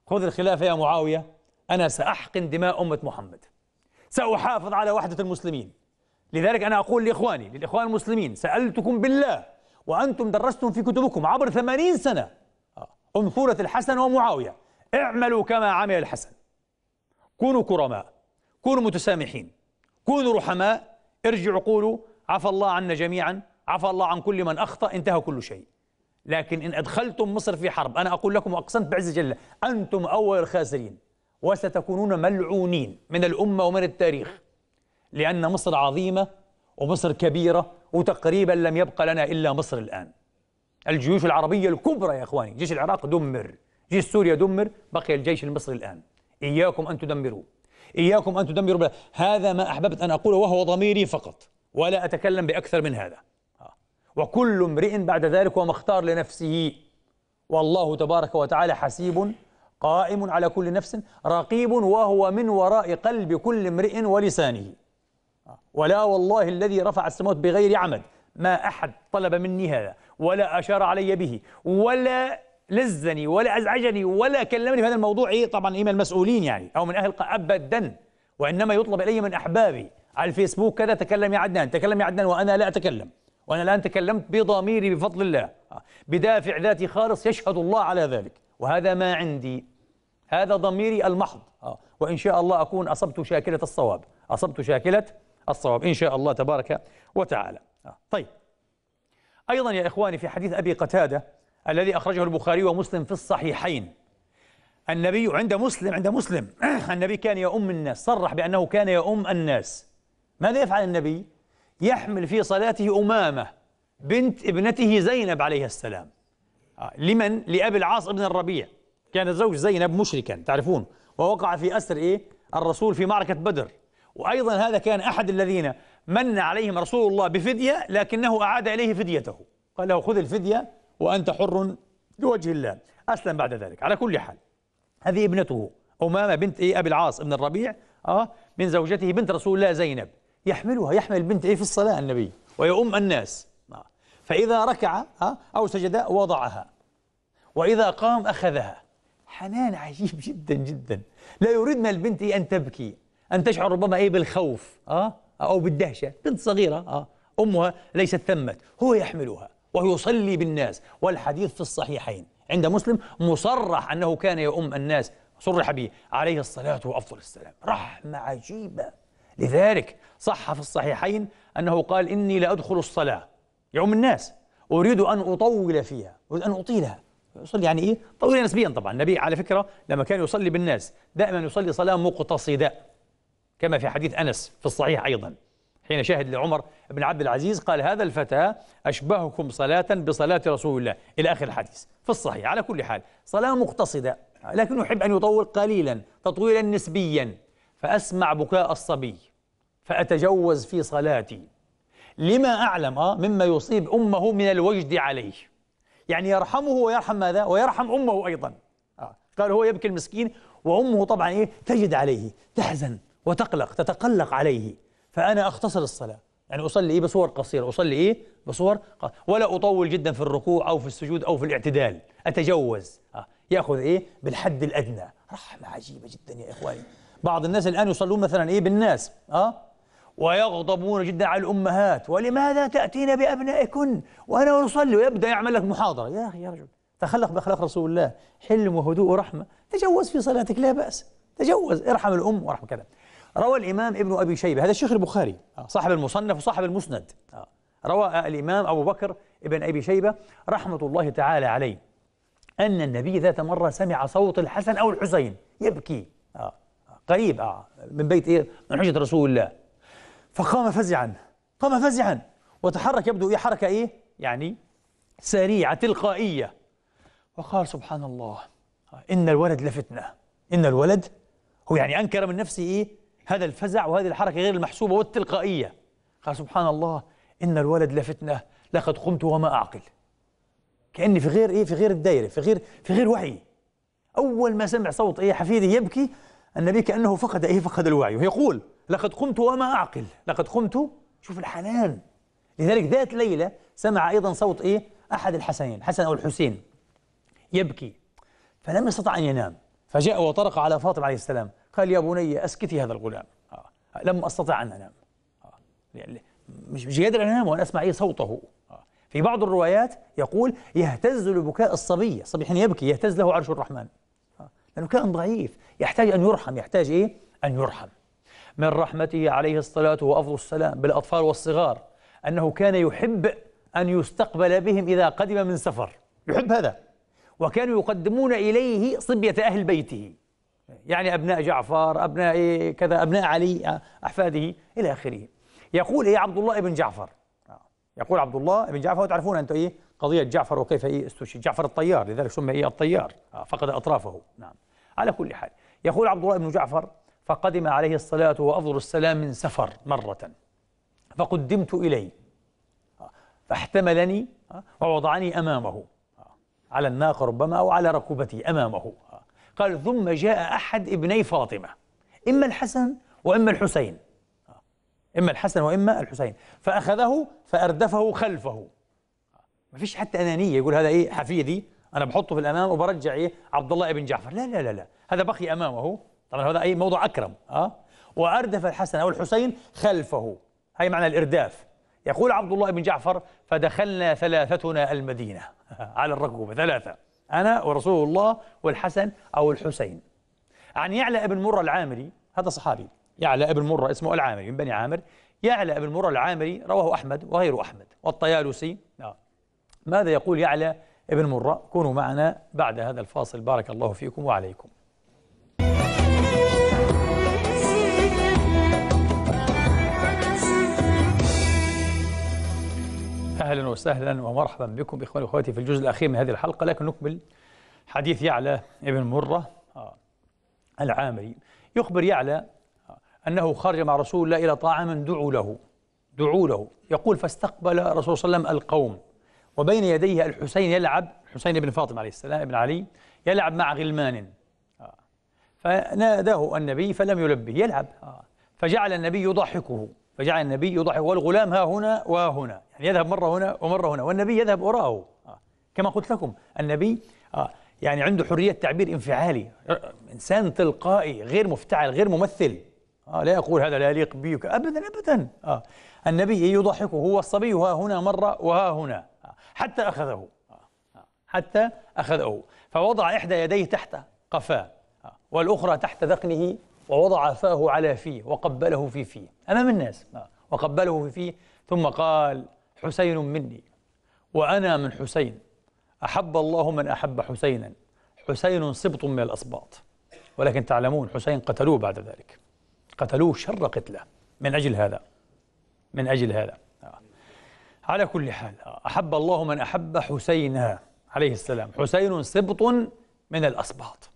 خذ الخلافة يا معاوية أنا سأحقن دماء أمة محمد سأحافظ على وحدة المسلمين لذلك أنا أقول لإخواني للإخوان المسلمين سألتكم بالله وأنتم درستم في كتبكم عبر ثمانين سنة أنثورة آه، الحسن ومعاوية اعملوا كما عمل الحسن كونوا كرماء كونوا متسامحين كونوا رحماء ارجعوا قولوا عفى الله عنا جميعا عفى الله عن كل من أخطأ انتهى كل شيء لكن إن أدخلتم مصر في حرب أنا أقول لكم وأقسمت بعز جل أنتم أول الخاسرين وستكونون ملعونين من الأمة ومن التاريخ لأن مصر عظيمة ومصر كبيرة وتقريبا لم يبقى لنا إلا مصر الآن الجيوش العربية الكبرى يا إخواني جيش العراق دمر جيش سوريا دمر بقي الجيش المصري الآن إياكم أن تدمروا إياكم أن تدمروا بلا. هذا ما أحببت أن أقوله وهو ضميري فقط ولا أتكلم بأكثر من هذا وكل امرئ بعد ذلك ومختار اختار لنفسه والله تبارك وتعالى حسيب قائم على كل نفس رقيب وهو من وراء قلب كل امرئ ولسانه ولا والله الذي رفع السماوات بغير عمد ما أحد طلب مني هذا ولا أشار علي به ولا لزني ولا أزعجني ولا كلمني في هذا الموضوع إيه طبعا إيه من المسؤولين يعني أو من أهل أبدا وإنما يطلب إلي من أحبابي على الفيسبوك كذا تكلم يا عدنان تكلم يا عدنان وأنا لا أتكلم وأنا الآن تكلمت بضميري بفضل الله آه، بدافع ذاتي خالص يشهد الله على ذلك وهذا ما عندي هذا ضميري المحض آه، وإن شاء الله أكون أصبت شاكلة الصواب أصبت شاكلة الصواب إن شاء الله تبارك وتعالى آه، طيب أيضا يا إخواني في حديث أبي قتادة الذي أخرجه البخاري ومسلم في الصحيحين النبي عند مسلم عند مسلم النبي كان يؤم الناس صرح بأنه كان يؤم الناس ماذا يفعل النبي؟ يحمل في صلاته أمامة بنت ابنته زينب عليه السلام آه، لمن؟ لأبي العاص بن الربيع كان زوج زينب مشركا تعرفون ووقع في أسر إيه؟ الرسول في معركة بدر وأيضا هذا كان أحد الذين من عليهم رسول الله بفدية لكنه أعاد إليه فديته قال له خذ الفدية وأنت حر لوجه الله أسلم بعد ذلك على كل حال هذه ابنته أمامة بنت إيه أبي العاص ابن الربيع آه من زوجته بنت رسول الله زينب يحملها يحمل البنت إيه في الصلاة النبي ويؤم الناس آه فإذا ركع آه أو سجد وضعها وإذا قام أخذها حنان عجيب جدا جدا لا يريدنا البنت إيه أن تبكي أن تشعر ربما إيه بالخوف أه؟ أو بالدهشة بنت صغيرة أه؟ أمها ليست ثمت هو يحملها ويصلي بالناس والحديث في الصحيحين عند مسلم مصرح أنه كان يؤم الناس صرح به عليه الصلاة وأفضل السلام رحمة عجيبة لذلك صح في الصحيحين أنه قال إني لأدخل الصلاة يوم الناس أريد أن أطول فيها أريد أن أطيلها يصلي يعني إيه؟ طويلة نسبيا طبعا النبي على فكرة لما كان يصلي بالناس دائما يصلي صلاة مقتصدة كما في حديث أنس في الصحيح أيضا حين شهد لعمر بن عبد العزيز قال هذا الفتى أشبهكم صلاة بصلاة رسول الله إلى آخر الحديث في الصحيح على كل حال صلاة مقتصدة لكن يحب أن يطول قليلا تطويلا نسبيا فأسمع بكاء الصبي فأتجوز في صلاتي لما أعلم آه، مما يصيب أمه من الوجد عليه يعني يرحمه ويرحم ماذا؟ ويرحم أمه أيضا آه، قال هو يبكي المسكين وأمه طبعا إيه تجد عليه تحزن وتقلق تتقلق عليه فأنا أختصر الصلاة يعني أصلي إيه بصور قصيرة أصلي إيه بصور قصيرة. ولا أطول جدا في الركوع أو في السجود أو في الاعتدال أتجوز آه. يأخذ إيه بالحد الأدنى رحمة عجيبة جدا يا إخواني بعض الناس الآن يصلون مثلا إيه بالناس آه ويغضبون جدا على الأمهات ولماذا تأتين بأبنائكن وأنا أصلي ويبدأ يعمل لك محاضرة يا أخي يا رجل تخلق بأخلاق رسول الله حلم وهدوء ورحمة تجوز في صلاتك لا بأس تجوز ارحم الأم وارحم كذا روى الإمام ابن أبي شيبة هذا شيخ البخاري صاحب المصنف وصاحب المسند روى الإمام أبو بكر ابن أبي شيبة رحمة الله تعالى عليه أن النبي ذات مرة سمع صوت الحسن أو الحسين يبكي قريب من بيت إيه؟ من حجة رسول الله فقام فزعا قام فزعا وتحرك يبدو إيه حركة إيه يعني سريعة تلقائية وقال سبحان الله إن الولد لفتنة إن الولد هو يعني أنكر من نفسه إيه هذا الفزع وهذه الحركة غير المحسوبة والتلقائية قال سبحان الله إن الولد لفتنة لقد قمت وما أعقل كأني في غير إيه في غير الدايرة في غير في غير وعي أول ما سمع صوت إيه حفيدي يبكي النبي كأنه فقد إيه فقد الوعي ويقول لقد قمت وما أعقل لقد قمت شوف الحنان لذلك ذات ليلة سمع أيضا صوت إيه أحد الحسنين الحسن أو الحسين يبكي فلم يستطع أن ينام فجاء وطرق على فاطمة عليه السلام قال يا بني أسكتي هذا الغلام آه. لم أستطع أن أنام آه. يعني مش مش قادر أنام وأنا أسمع إيه صوته آه. في بعض الروايات يقول يهتز لبكاء الصبي الصبي حين يبكي يهتز له عرش الرحمن آه. لأنه كان ضعيف يحتاج أن يرحم يحتاج إيه أن يرحم من رحمته عليه الصلاة وأفضل السلام بالأطفال والصغار أنه كان يحب أن يستقبل بهم إذا قدم من سفر يحب هذا وكانوا يقدمون إليه صبية أهل بيته يعني أبناء جعفر أبناء كذا أبناء علي أحفاده إلى آخره يقول إيه عبد الله بن جعفر يقول عبد الله بن جعفر وتعرفون أنتم إيه قضية جعفر وكيف إيه استشهد جعفر الطيار لذلك سمي إيه الطيار فقد أطرافه نعم على كل حال يقول عبد الله بن جعفر فقدم عليه الصلاة وأفضل السلام من سفر مرة فقدمت إليه فاحتملني ووضعني أمامه على الناقة ربما أو على ركوبته أمامه قال ثم جاء أحد ابني فاطمة إما الحسن وإما الحسين إما الحسن وإما الحسين فأخذه فأردفه خلفه ما فيش حتى أنانية يقول هذا إيه حفيدي أنا بحطه في الأمام وبرجع إيه عبد الله بن جعفر لا لا لا لا هذا بقي أمامه طبعا هذا أي موضوع أكرم أه وأردف الحسن أو الحسين خلفه هي معنى الإرداف يقول عبد الله بن جعفر فدخلنا ثلاثتنا المدينة على الركوب ثلاثة أنا ورسول الله والحسن أو الحسين عن يعلى ابن مرة العامري هذا صحابي يعلى ابن مرة اسمه العامري من بني عامر يعلى ابن مرة العامري رواه أحمد وغير أحمد والطيالسي نعم. ماذا يقول يعلى ابن مرة كونوا معنا بعد هذا الفاصل بارك الله فيكم وعليكم أهلا وسهلا ومرحبا بكم إخواني وأخواتي في الجزء الأخير من هذه الحلقة لكن نكمل حديث يعلى ابن مرة آه، العامري يخبر يعلى آه، أنه خرج مع رسول الله إلى طعام دعوا له دعوا له يقول فاستقبل رسول صلى الله عليه وسلم القوم وبين يديه الحسين يلعب الحسين بن فاطمة عليه السلام ابن علي يلعب مع غلمان آه، فناداه النبي فلم يلبه يلعب فجعل النبي يضحكه فجعل النبي يضحي والغلام ها هنا وها هنا يعني يذهب مرة هنا ومرة هنا والنبي يذهب وراءه آه، كما قلت لكم النبي آه، يعني عنده حرية تعبير انفعالي آه، إنسان تلقائي غير مفتعل غير ممثل لا يقول هذا لا يليق بي أبدا أبدا النبي يضحكه هو الصبي ها هنا مرة وها هنا حتى أخذه حتى أخذه فوضع إحدى يديه تحت قفاه والأخرى تحت ذقنه ووضع فاه على فيه وقبله في فيه أمام الناس آه، وقبله في فيه ثم قال حسين مني وأنا من حسين أحب الله من أحب حسينا حسين سبط من الأسباط ولكن تعلمون حسين قتلوه بعد ذلك قتلوه شر قتله من أجل هذا من أجل هذا آه. على كل حال آه، أحب الله من أحب حسينا عليه السلام حسين سبط من الأسباط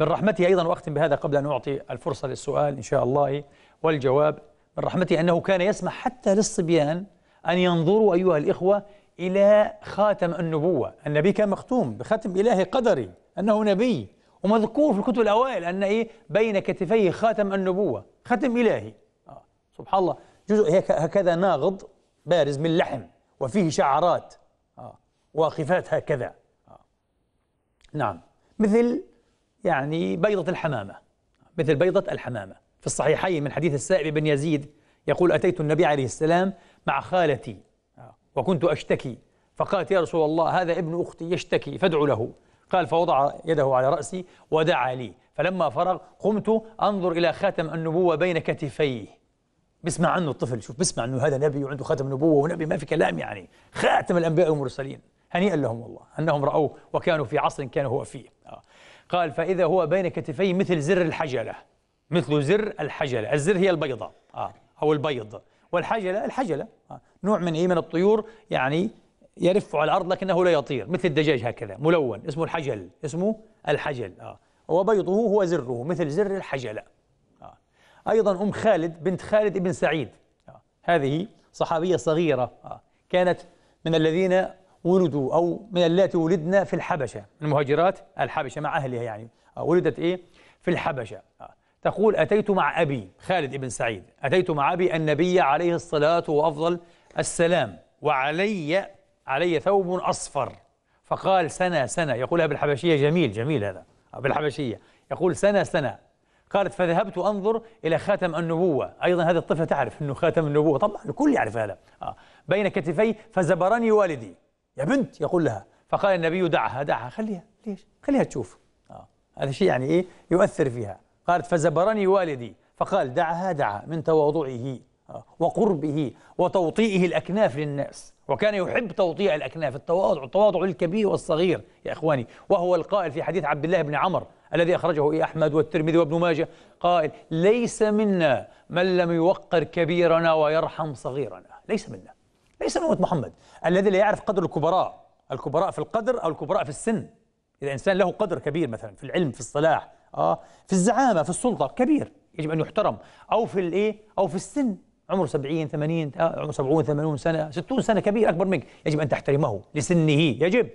من رحمتي أيضا وأختم بهذا قبل أن أعطي الفرصة للسؤال إن شاء الله والجواب من رحمتي أنه كان يسمح حتى للصبيان أن ينظروا أيها الإخوة إلى خاتم النبوة النبي كان مختوم بختم إلهي قدري أنه نبي ومذكور في الكتب الأوائل أن إيه بين كتفيه خاتم النبوة ختم إلهي آه. سبحان الله جزء هكذا ناغض بارز من لحم وفيه شعرات آه. واقفات هكذا آه. نعم مثل يعني بيضة الحمامة مثل بيضة الحمامة في الصحيحين من حديث السائب بن يزيد يقول أتيت النبي عليه السلام مع خالتي وكنت أشتكي فقالت يا رسول الله هذا ابن أختي يشتكي فادعو له قال فوضع يده على رأسي ودعا لي فلما فرغ قمت أنظر إلى خاتم النبوة بين كتفيه بسمع عنه الطفل شوف بسمع أنه هذا نبي وعنده خاتم نبوة ونبي ما في كلام يعني خاتم الأنبياء والمرسلين هنيئا لهم والله أنهم رأوه وكانوا في عصر كان هو فيه آه. قال فإذا هو بين كتفيه مثل زر الحجلة مثل زر الحجلة الزر هي البيضة آه أو البيض والحجلة الحجلة آه. نوع من إيه من الطيور يعني يرف على الأرض لكنه لا يطير مثل الدجاج هكذا ملون اسمه الحجل اسمه الحجل آه وبيضه هو زره مثل زر الحجلة آه أيضا أم خالد بنت خالد بن سعيد آه هذه صحابية صغيرة آه كانت من الذين ولدوا أو من اللاتي ولدنا في الحبشة المهاجرات الحبشة مع أهلها يعني آه، ولدت إيه في الحبشة آه، تقول أتيت مع أبي خالد بن سعيد أتيت مع أبي النبي عليه الصلاة وأفضل السلام وعلي علي ثوب أصفر فقال سنة سنة يقولها بالحبشية جميل جميل هذا بالحبشية يقول سنة سنة قالت فذهبت أنظر إلى خاتم النبوة أيضا هذه الطفلة تعرف أنه خاتم النبوة طبعا الكل يعرف هذا آه، بين كتفي فزبرني والدي يا بنت يقول لها فقال النبي دعها دعها خليها ليش خليها تشوف آه. هذا شيء يعني إيه يؤثر فيها قالت فزبرني والدي فقال دعها دعها من تواضعه آه، وقربه وتوطيئه الأكناف للناس وكان يحب توطيع الأكناف التواضع التواضع الكبير والصغير يا إخواني وهو القائل في حديث عبد الله بن عمر الذي أخرجه إيه أحمد والترمذي وابن ماجه قائل ليس منا من لم يوقر كبيرنا ويرحم صغيرنا ليس منا ليس من أمة محمد الذي لا يعرف قدر الكبراء الكبراء في القدر أو الكبراء في السن إذا إنسان له قدر كبير مثلا في العلم في الصلاح آه في الزعامة في السلطة كبير يجب أن يحترم أو في الإيه أو في السن عمره 70 80 آه، عمره 70 80 سنة 60 سنة كبير أكبر منك يجب أن تحترمه لسنه يجب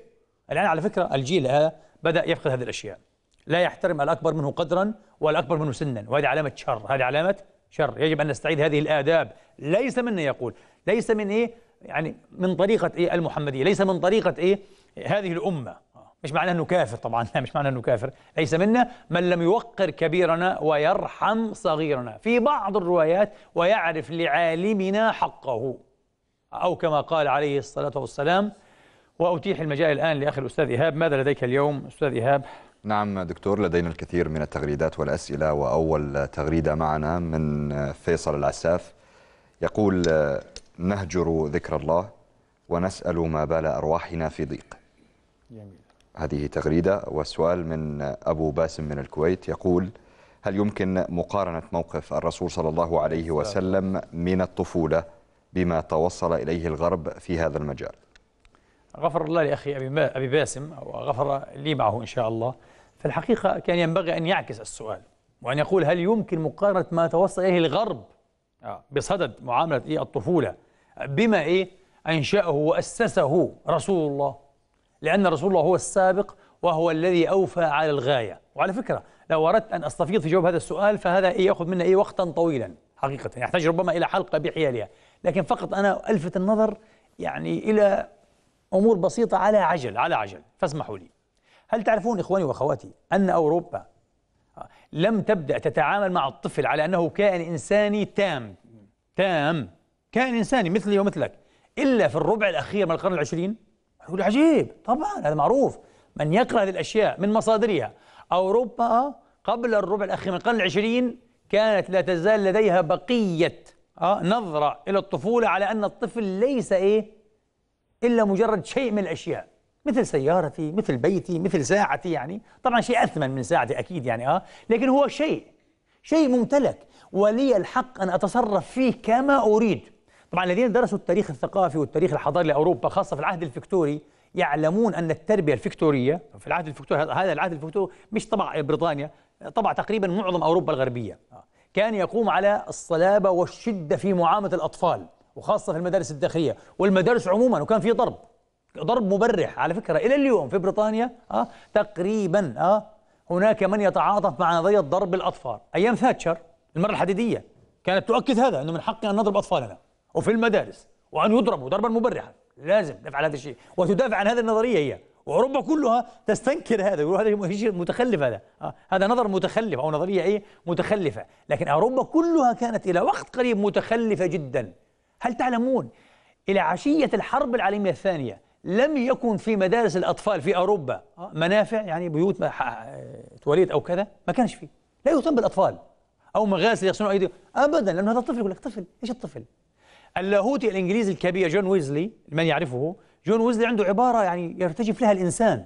الآن على فكرة الجيل هذا بدأ يفقد هذه الأشياء لا يحترم الأكبر منه قدرا والأكبر منه سنا وهذه علامة شر هذه علامة شر يجب أن نستعيد هذه الآداب ليس منا يقول ليس من إيه يعني من طريقة إيه المحمدية ليس من طريقة إيه هذه الأمة مش معناه أنه كافر طبعا لا مش معناه أنه كافر ليس منا من لم يوقر كبيرنا ويرحم صغيرنا في بعض الروايات ويعرف لعالمنا حقه أو كما قال عليه الصلاة والسلام وأتيح المجال الآن لأخي الأستاذ إيهاب ماذا لديك اليوم أستاذ إيهاب؟ نعم دكتور لدينا الكثير من التغريدات والأسئلة وأول تغريدة معنا من فيصل العساف يقول نهجر ذكر الله ونسأل ما بال أرواحنا في ضيق جميل. هذه تغريدة والسؤال من أبو باسم من الكويت يقول هل يمكن مقارنة موقف الرسول صلى الله عليه وسلم من الطفولة بما توصل إليه الغرب في هذا المجال غفر الله لأخي أبي باسم وغفر لي معه إن شاء الله في الحقيقة كان ينبغي أن يعكس السؤال وأن يقول هل يمكن مقارنة ما توصل إليه الغرب آه. بصدد معاملة إيه الطفولة بما إيه أنشأه وأسسه رسول الله لأن رسول الله هو السابق وهو الذي أوفى على الغاية وعلى فكرة لو أردت أن أستفيض في جواب هذا السؤال فهذا إيه يأخذ منا إيه وقتا طويلا حقيقة يحتاج ربما إلى حلقة بحيالها لكن فقط أنا ألفت النظر يعني إلى أمور بسيطة على عجل على عجل فاسمحوا لي هل تعرفون إخواني وأخواتي أن أوروبا لم تبدأ تتعامل مع الطفل على أنه كائن إنساني تام تام كائن إنساني مثلي ومثلك إلا في الربع الأخير من القرن العشرين يقول عجيب طبعا هذا معروف من يقرأ هذه الأشياء من مصادرها أوروبا قبل الربع الأخير من القرن العشرين كانت لا تزال لديها بقية آه، نظرة إلى الطفولة على أن الطفل ليس إيه إلا مجرد شيء من الأشياء مثل سيارتي مثل بيتي مثل ساعتي يعني طبعا شيء أثمن من ساعتي أكيد يعني آه لكن هو شيء شيء ممتلك ولي الحق أن أتصرف فيه كما أريد طبعا الذين درسوا التاريخ الثقافي والتاريخ الحضاري لأوروبا خاصة في العهد الفكتوري يعلمون أن التربية الفكتورية في العهد الفكتوري هذا العهد الفكتوري مش طبع بريطانيا طبع تقريبا معظم أوروبا الغربية آه. كان يقوم على الصلابة والشدة في معاملة الأطفال وخاصة في المدارس الداخلية والمدارس عموما وكان في ضرب ضرب مبرح على فكرة إلى اليوم في بريطانيا آه تقريبا آه هناك من يتعاطف مع نظرية ضرب الأطفال أيام ثاتشر المرة الحديدية كانت تؤكد هذا أنه من حقنا أن نضرب أطفالنا وفي المدارس وأن يضربوا ضربا مبرحا لازم نفعل هذا الشيء وتدافع عن هذه النظرية هي واوروبا كلها تستنكر هذا يقول هذا شيء متخلف هذا آه. هذا نظر متخلف او نظريه ايه متخلفه لكن اوروبا كلها كانت الى وقت قريب متخلفه جدا هل تعلمون الى عشيه الحرب العالميه الثانيه لم يكن في مدارس الأطفال في أوروبا آه، منافع يعني بيوت تواليت أو كذا ما كانش فيه لا يهتم بالأطفال أو مغاسل يغسلون أيديهم أبدا لأنه هذا طفل يقول لك طفل إيش الطفل اللاهوتي الإنجليزي الكبير جون ويزلي من يعرفه جون ويزلي عنده عبارة يعني يرتجف لها الإنسان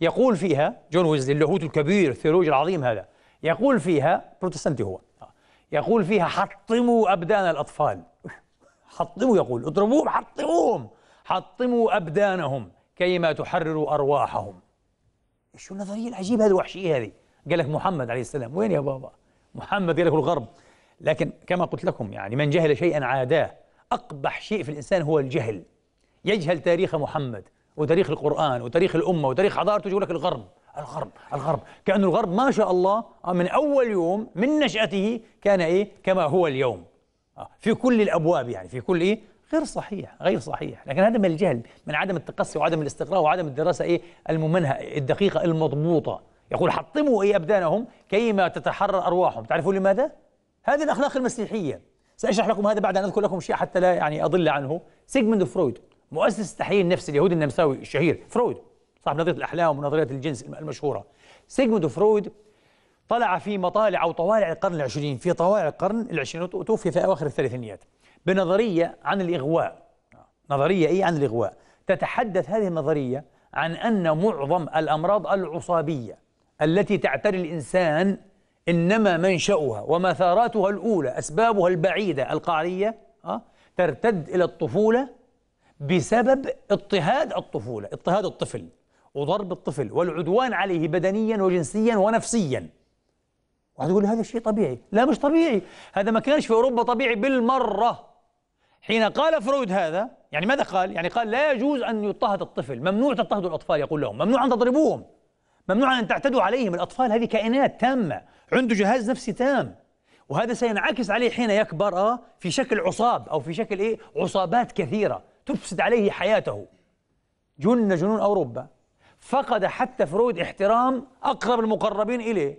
يقول فيها جون ويزلي اللاهوتي الكبير الثيولوجي العظيم هذا يقول فيها بروتستانتي هو آه، يقول فيها حطموا أبدان الأطفال حطموا يقول اضربوهم حطموهم حطموا أبدانهم كيما تحرروا أرواحهم شو النظرية العجيبة هذه الوحشية هذه قال لك محمد عليه السلام وين يا بابا محمد قال لك الغرب لكن كما قلت لكم يعني من جهل شيئا عاداه أقبح شيء في الإنسان هو الجهل يجهل تاريخ محمد وتاريخ القرآن وتاريخ الأمة وتاريخ حضارته يقول لك الغرب الغرب الغرب كأن الغرب ما شاء الله من أول يوم من نشأته كان إيه كما هو اليوم آه، في كل الأبواب يعني في كل إيه غير صحيح غير صحيح لكن هذا من الجهل من عدم التقصي وعدم الاستقراء وعدم الدراسة إيه الممنهة الدقيقة المضبوطة يقول حطموا إيه أبدانهم كيما تتحرر أرواحهم تعرفون لماذا؟ هذه الأخلاق المسيحية سأشرح لكم هذا بعد أن أذكر لكم شيء حتى لا يعني أضل عنه سيغموند فرويد مؤسس تحليل النفس اليهودي النمساوي الشهير فرويد صاحب نظرية الأحلام ونظرية الجنس المشهورة سيغموند فرويد طلع في مطالع أو طوالع القرن العشرين في طوالع القرن العشرين وتوفي في أواخر الثلاثينيات بنظرية عن الإغواء نظرية إيه عن الإغواء تتحدث هذه النظرية عن أن معظم الأمراض العصابية التي تعتري الإنسان إنما منشأها ومثاراتها الأولى أسبابها البعيدة القعرية آه، ترتد إلى الطفولة بسبب اضطهاد الطفولة اضطهاد الطفل وضرب الطفل والعدوان عليه بدنيا وجنسيا ونفسيا واحد يقول هذا شيء طبيعي لا مش طبيعي هذا ما كانش في أوروبا طبيعي بالمرة حين قال فرويد هذا يعني ماذا قال؟ يعني قال لا يجوز أن يضطهد الطفل ممنوع تضطهدوا الأطفال يقول لهم ممنوع أن تضربوهم ممنوع أن تعتدوا عليهم الأطفال هذه كائنات تامة عنده جهاز نفسي تام وهذا سينعكس عليه حين يكبر آه، في شكل عصاب أو في شكل إيه عصابات كثيرة تفسد عليه حياته جن جنون أوروبا فقد حتى فرويد احترام أقرب المقربين إليه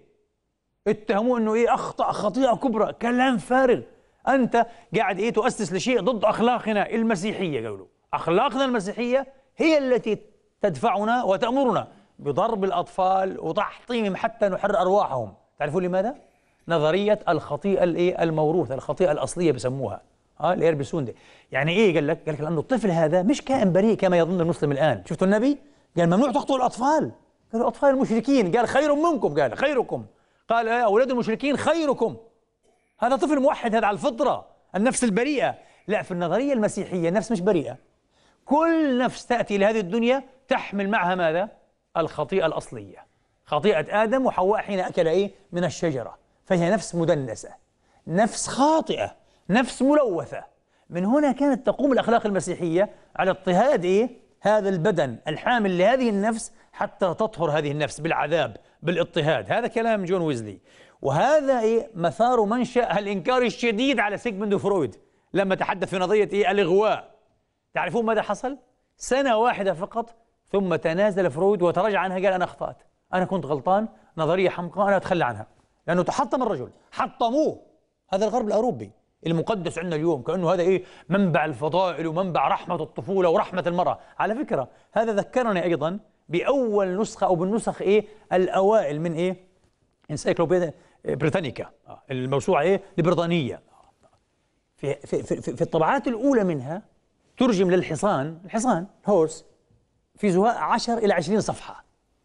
اتهموه أنه إيه أخطأ خطيئة كبرى كلام فارغ انت قاعد ايه تؤسس لشيء ضد اخلاقنا المسيحيه قالوا اخلاقنا المسيحيه هي التي تدفعنا وتامرنا بضرب الاطفال وتحطيمهم حتى نحرر ارواحهم تعرفون لماذا نظريه الخطيئه الايه الموروثه الخطيئه الاصليه بسموها اه الايربسون دي يعني ايه قال لك قال لك لانه الطفل هذا مش كائن بريء كما يظن المسلم الان شفتوا النبي قال ممنوع تقتلوا الاطفال قالوا اطفال المشركين قال خير منكم قال خيركم قال اولاد المشركين خيركم هذا طفل موحد هذا على الفطرة النفس البريئة لا في النظرية المسيحية النفس مش بريئة كل نفس تأتي إلى هذه الدنيا تحمل معها ماذا؟ الخطيئة الأصلية خطيئة آدم وحواء حين أكل إيه؟ من الشجرة فهي نفس مدنسة نفس خاطئة نفس ملوثة من هنا كانت تقوم الأخلاق المسيحية على اضطهاد إيه؟ هذا البدن الحامل لهذه النفس حتى تطهر هذه النفس بالعذاب بالاضطهاد هذا كلام جون ويزلي وهذا إيه مثار منشأ الإنكار الشديد على سيجموند فرويد لما تحدث في نظرية إيه الإغواء تعرفون ماذا حصل؟ سنة واحدة فقط ثم تنازل فرويد وتراجع عنها قال أنا أخطأت أنا كنت غلطان نظرية حمقاء أنا أتخلى عنها لأنه تحطم الرجل حطموه هذا الغرب الأوروبي المقدس عندنا اليوم كأنه هذا إيه منبع الفضائل ومنبع رحمة الطفولة ورحمة المرأة على فكرة هذا ذكرني أيضا بأول نسخة أو بالنسخ إيه الأوائل من إيه انسايكلوبيديا بريتانيكا الموسوعه ايه البريطانيه في في في, في الطبعات الاولى منها ترجم للحصان الحصان هورس في زهاء 10 الى 20 صفحه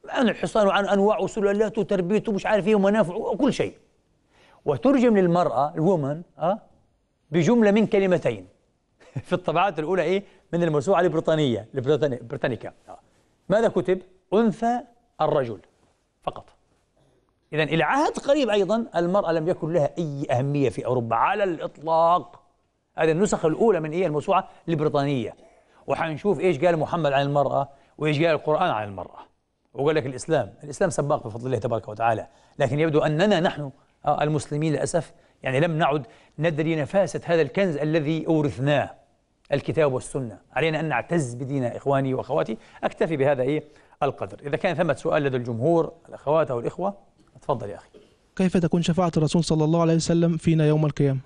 عن الحصان وعن انواعه وسلالاته وتربيته ومش عارف ايه ومنافعه وكل شيء وترجم للمراه الومن اه بجمله من كلمتين في الطبعات الاولى ايه من الموسوعه البريطانيه البريطانيكا آه. ماذا كتب انثى الرجل فقط إذا إلى عهد قريب أيضا المرأة لم يكن لها أي أهمية في أوروبا على الإطلاق هذه النسخ الأولى من إيه الموسوعة البريطانية وحنشوف إيش قال محمد عن المرأة وإيش قال القرآن عن المرأة وقال لك الإسلام الإسلام سباق بفضل الله تبارك وتعالى لكن يبدو أننا نحن آه، المسلمين للأسف يعني لم نعد ندري نفاسة هذا الكنز الذي أورثناه الكتاب والسنة علينا أن نعتز بديننا إخواني وأخواتي أكتفي بهذا إيه القدر إذا كان ثمة سؤال لدى الجمهور الأخوات أو الإخوة اتفضل يا أخي كيف تكون شفاعة الرسول صلى الله عليه وسلم فينا يوم القيامة؟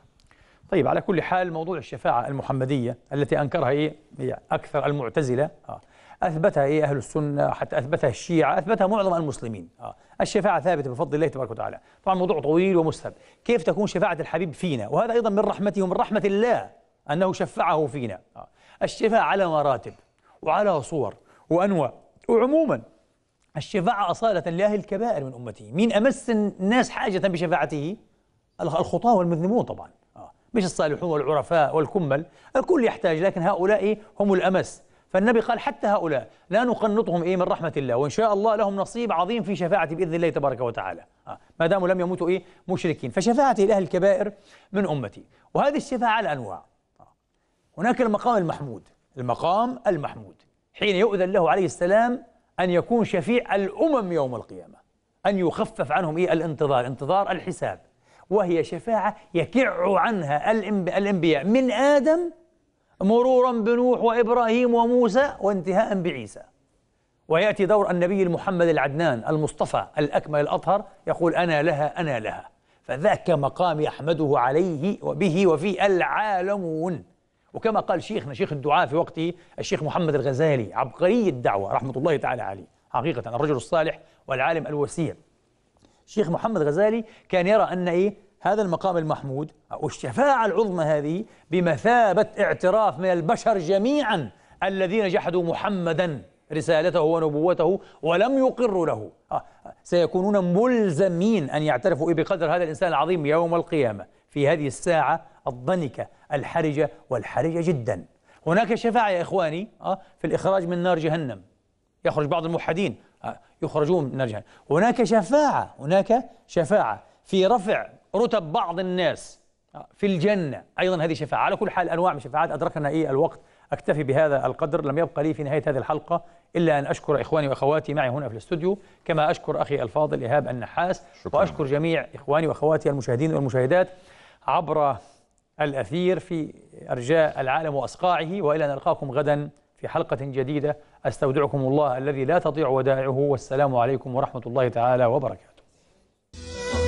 طيب على كل حال موضوع الشفاعة المحمدية التي أنكرها إيه أكثر المعتزلة آه. أثبتها إيه أهل السنة حتى أثبتها الشيعة أثبتها معظم المسلمين آه. الشفاعة ثابتة بفضل الله تبارك وتعالى طبعا موضوع طويل ومسهب كيف تكون شفاعة الحبيب فينا وهذا أيضا من رحمته ومن رحمة الله أنه شفعه فينا آه. الشفاعة على مراتب وعلى صور وأنواع وعموما الشفاعة أصالة لأهل الكبائر من أمته مين أمس الناس حاجة بشفاعته الخطاة والمذنبون طبعا آه. مش الصالحون والعرفاء والكمل الكل يحتاج لكن هؤلاء هم الأمس فالنبي قال حتى هؤلاء لا نقنطهم إيه من رحمة الله وإن شاء الله لهم نصيب عظيم في شفاعة بإذن الله تبارك وتعالى آه. ما داموا لم يموتوا إيه مشركين فشفاعته لأهل الكبائر من أمتي وهذه الشفاعة على أنواع آه. هناك المقام المحمود المقام المحمود حين يؤذن له عليه السلام أن يكون شفيع الأمم يوم القيامة أن يخفف عنهم إيه الانتظار انتظار الحساب وهي شفاعة يكع عنها الأنبياء من آدم مرورا بنوح وإبراهيم وموسى وانتهاء بعيسى ويأتي دور النبي المحمد العدنان المصطفى الأكمل الأطهر يقول أنا لها أنا لها فذاك مقام يحمده عليه وبه وفي العالمون وكما قال شيخنا شيخ الدعاء في وقته الشيخ محمد الغزالي عبقري الدعوة رحمة الله تعالى عليه حقيقة الرجل الصالح والعالم الوسيع شيخ محمد غزالي كان يرى أن إيه هذا المقام المحمود أو الشفاعة العظمى هذه بمثابة اعتراف من البشر جميعا الذين جحدوا محمدا رسالته ونبوته ولم يقروا له آه، سيكونون ملزمين أن يعترفوا إيه؟ بقدر هذا الإنسان العظيم يوم القيامة في هذه الساعة الضنكة الحرجة والحرجة جدا هناك شفاعة يا إخواني آه، في الإخراج من نار جهنم يخرج بعض الموحدين آه، يخرجون من نار جهنم هناك شفاعة هناك شفاعة في رفع رتب بعض الناس آه، في الجنة أيضا هذه شفاعة على كل حال أنواع من الشفاعات أدركنا إيه الوقت أكتفي بهذا القدر لم يبقى لي في نهاية هذه الحلقة إلا أن أشكر إخواني وأخواتي معي هنا في الاستوديو كما أشكر أخي الفاضل إيهاب النحاس شكرا. وأشكر جميع إخواني وأخواتي المشاهدين والمشاهدات عبر الأثير في أرجاء العالم وأصقاعه وإلى نلقاكم غدا في حلقة جديدة أستودعكم الله الذي لا تضيع ودائعه والسلام عليكم ورحمة الله تعالى وبركاته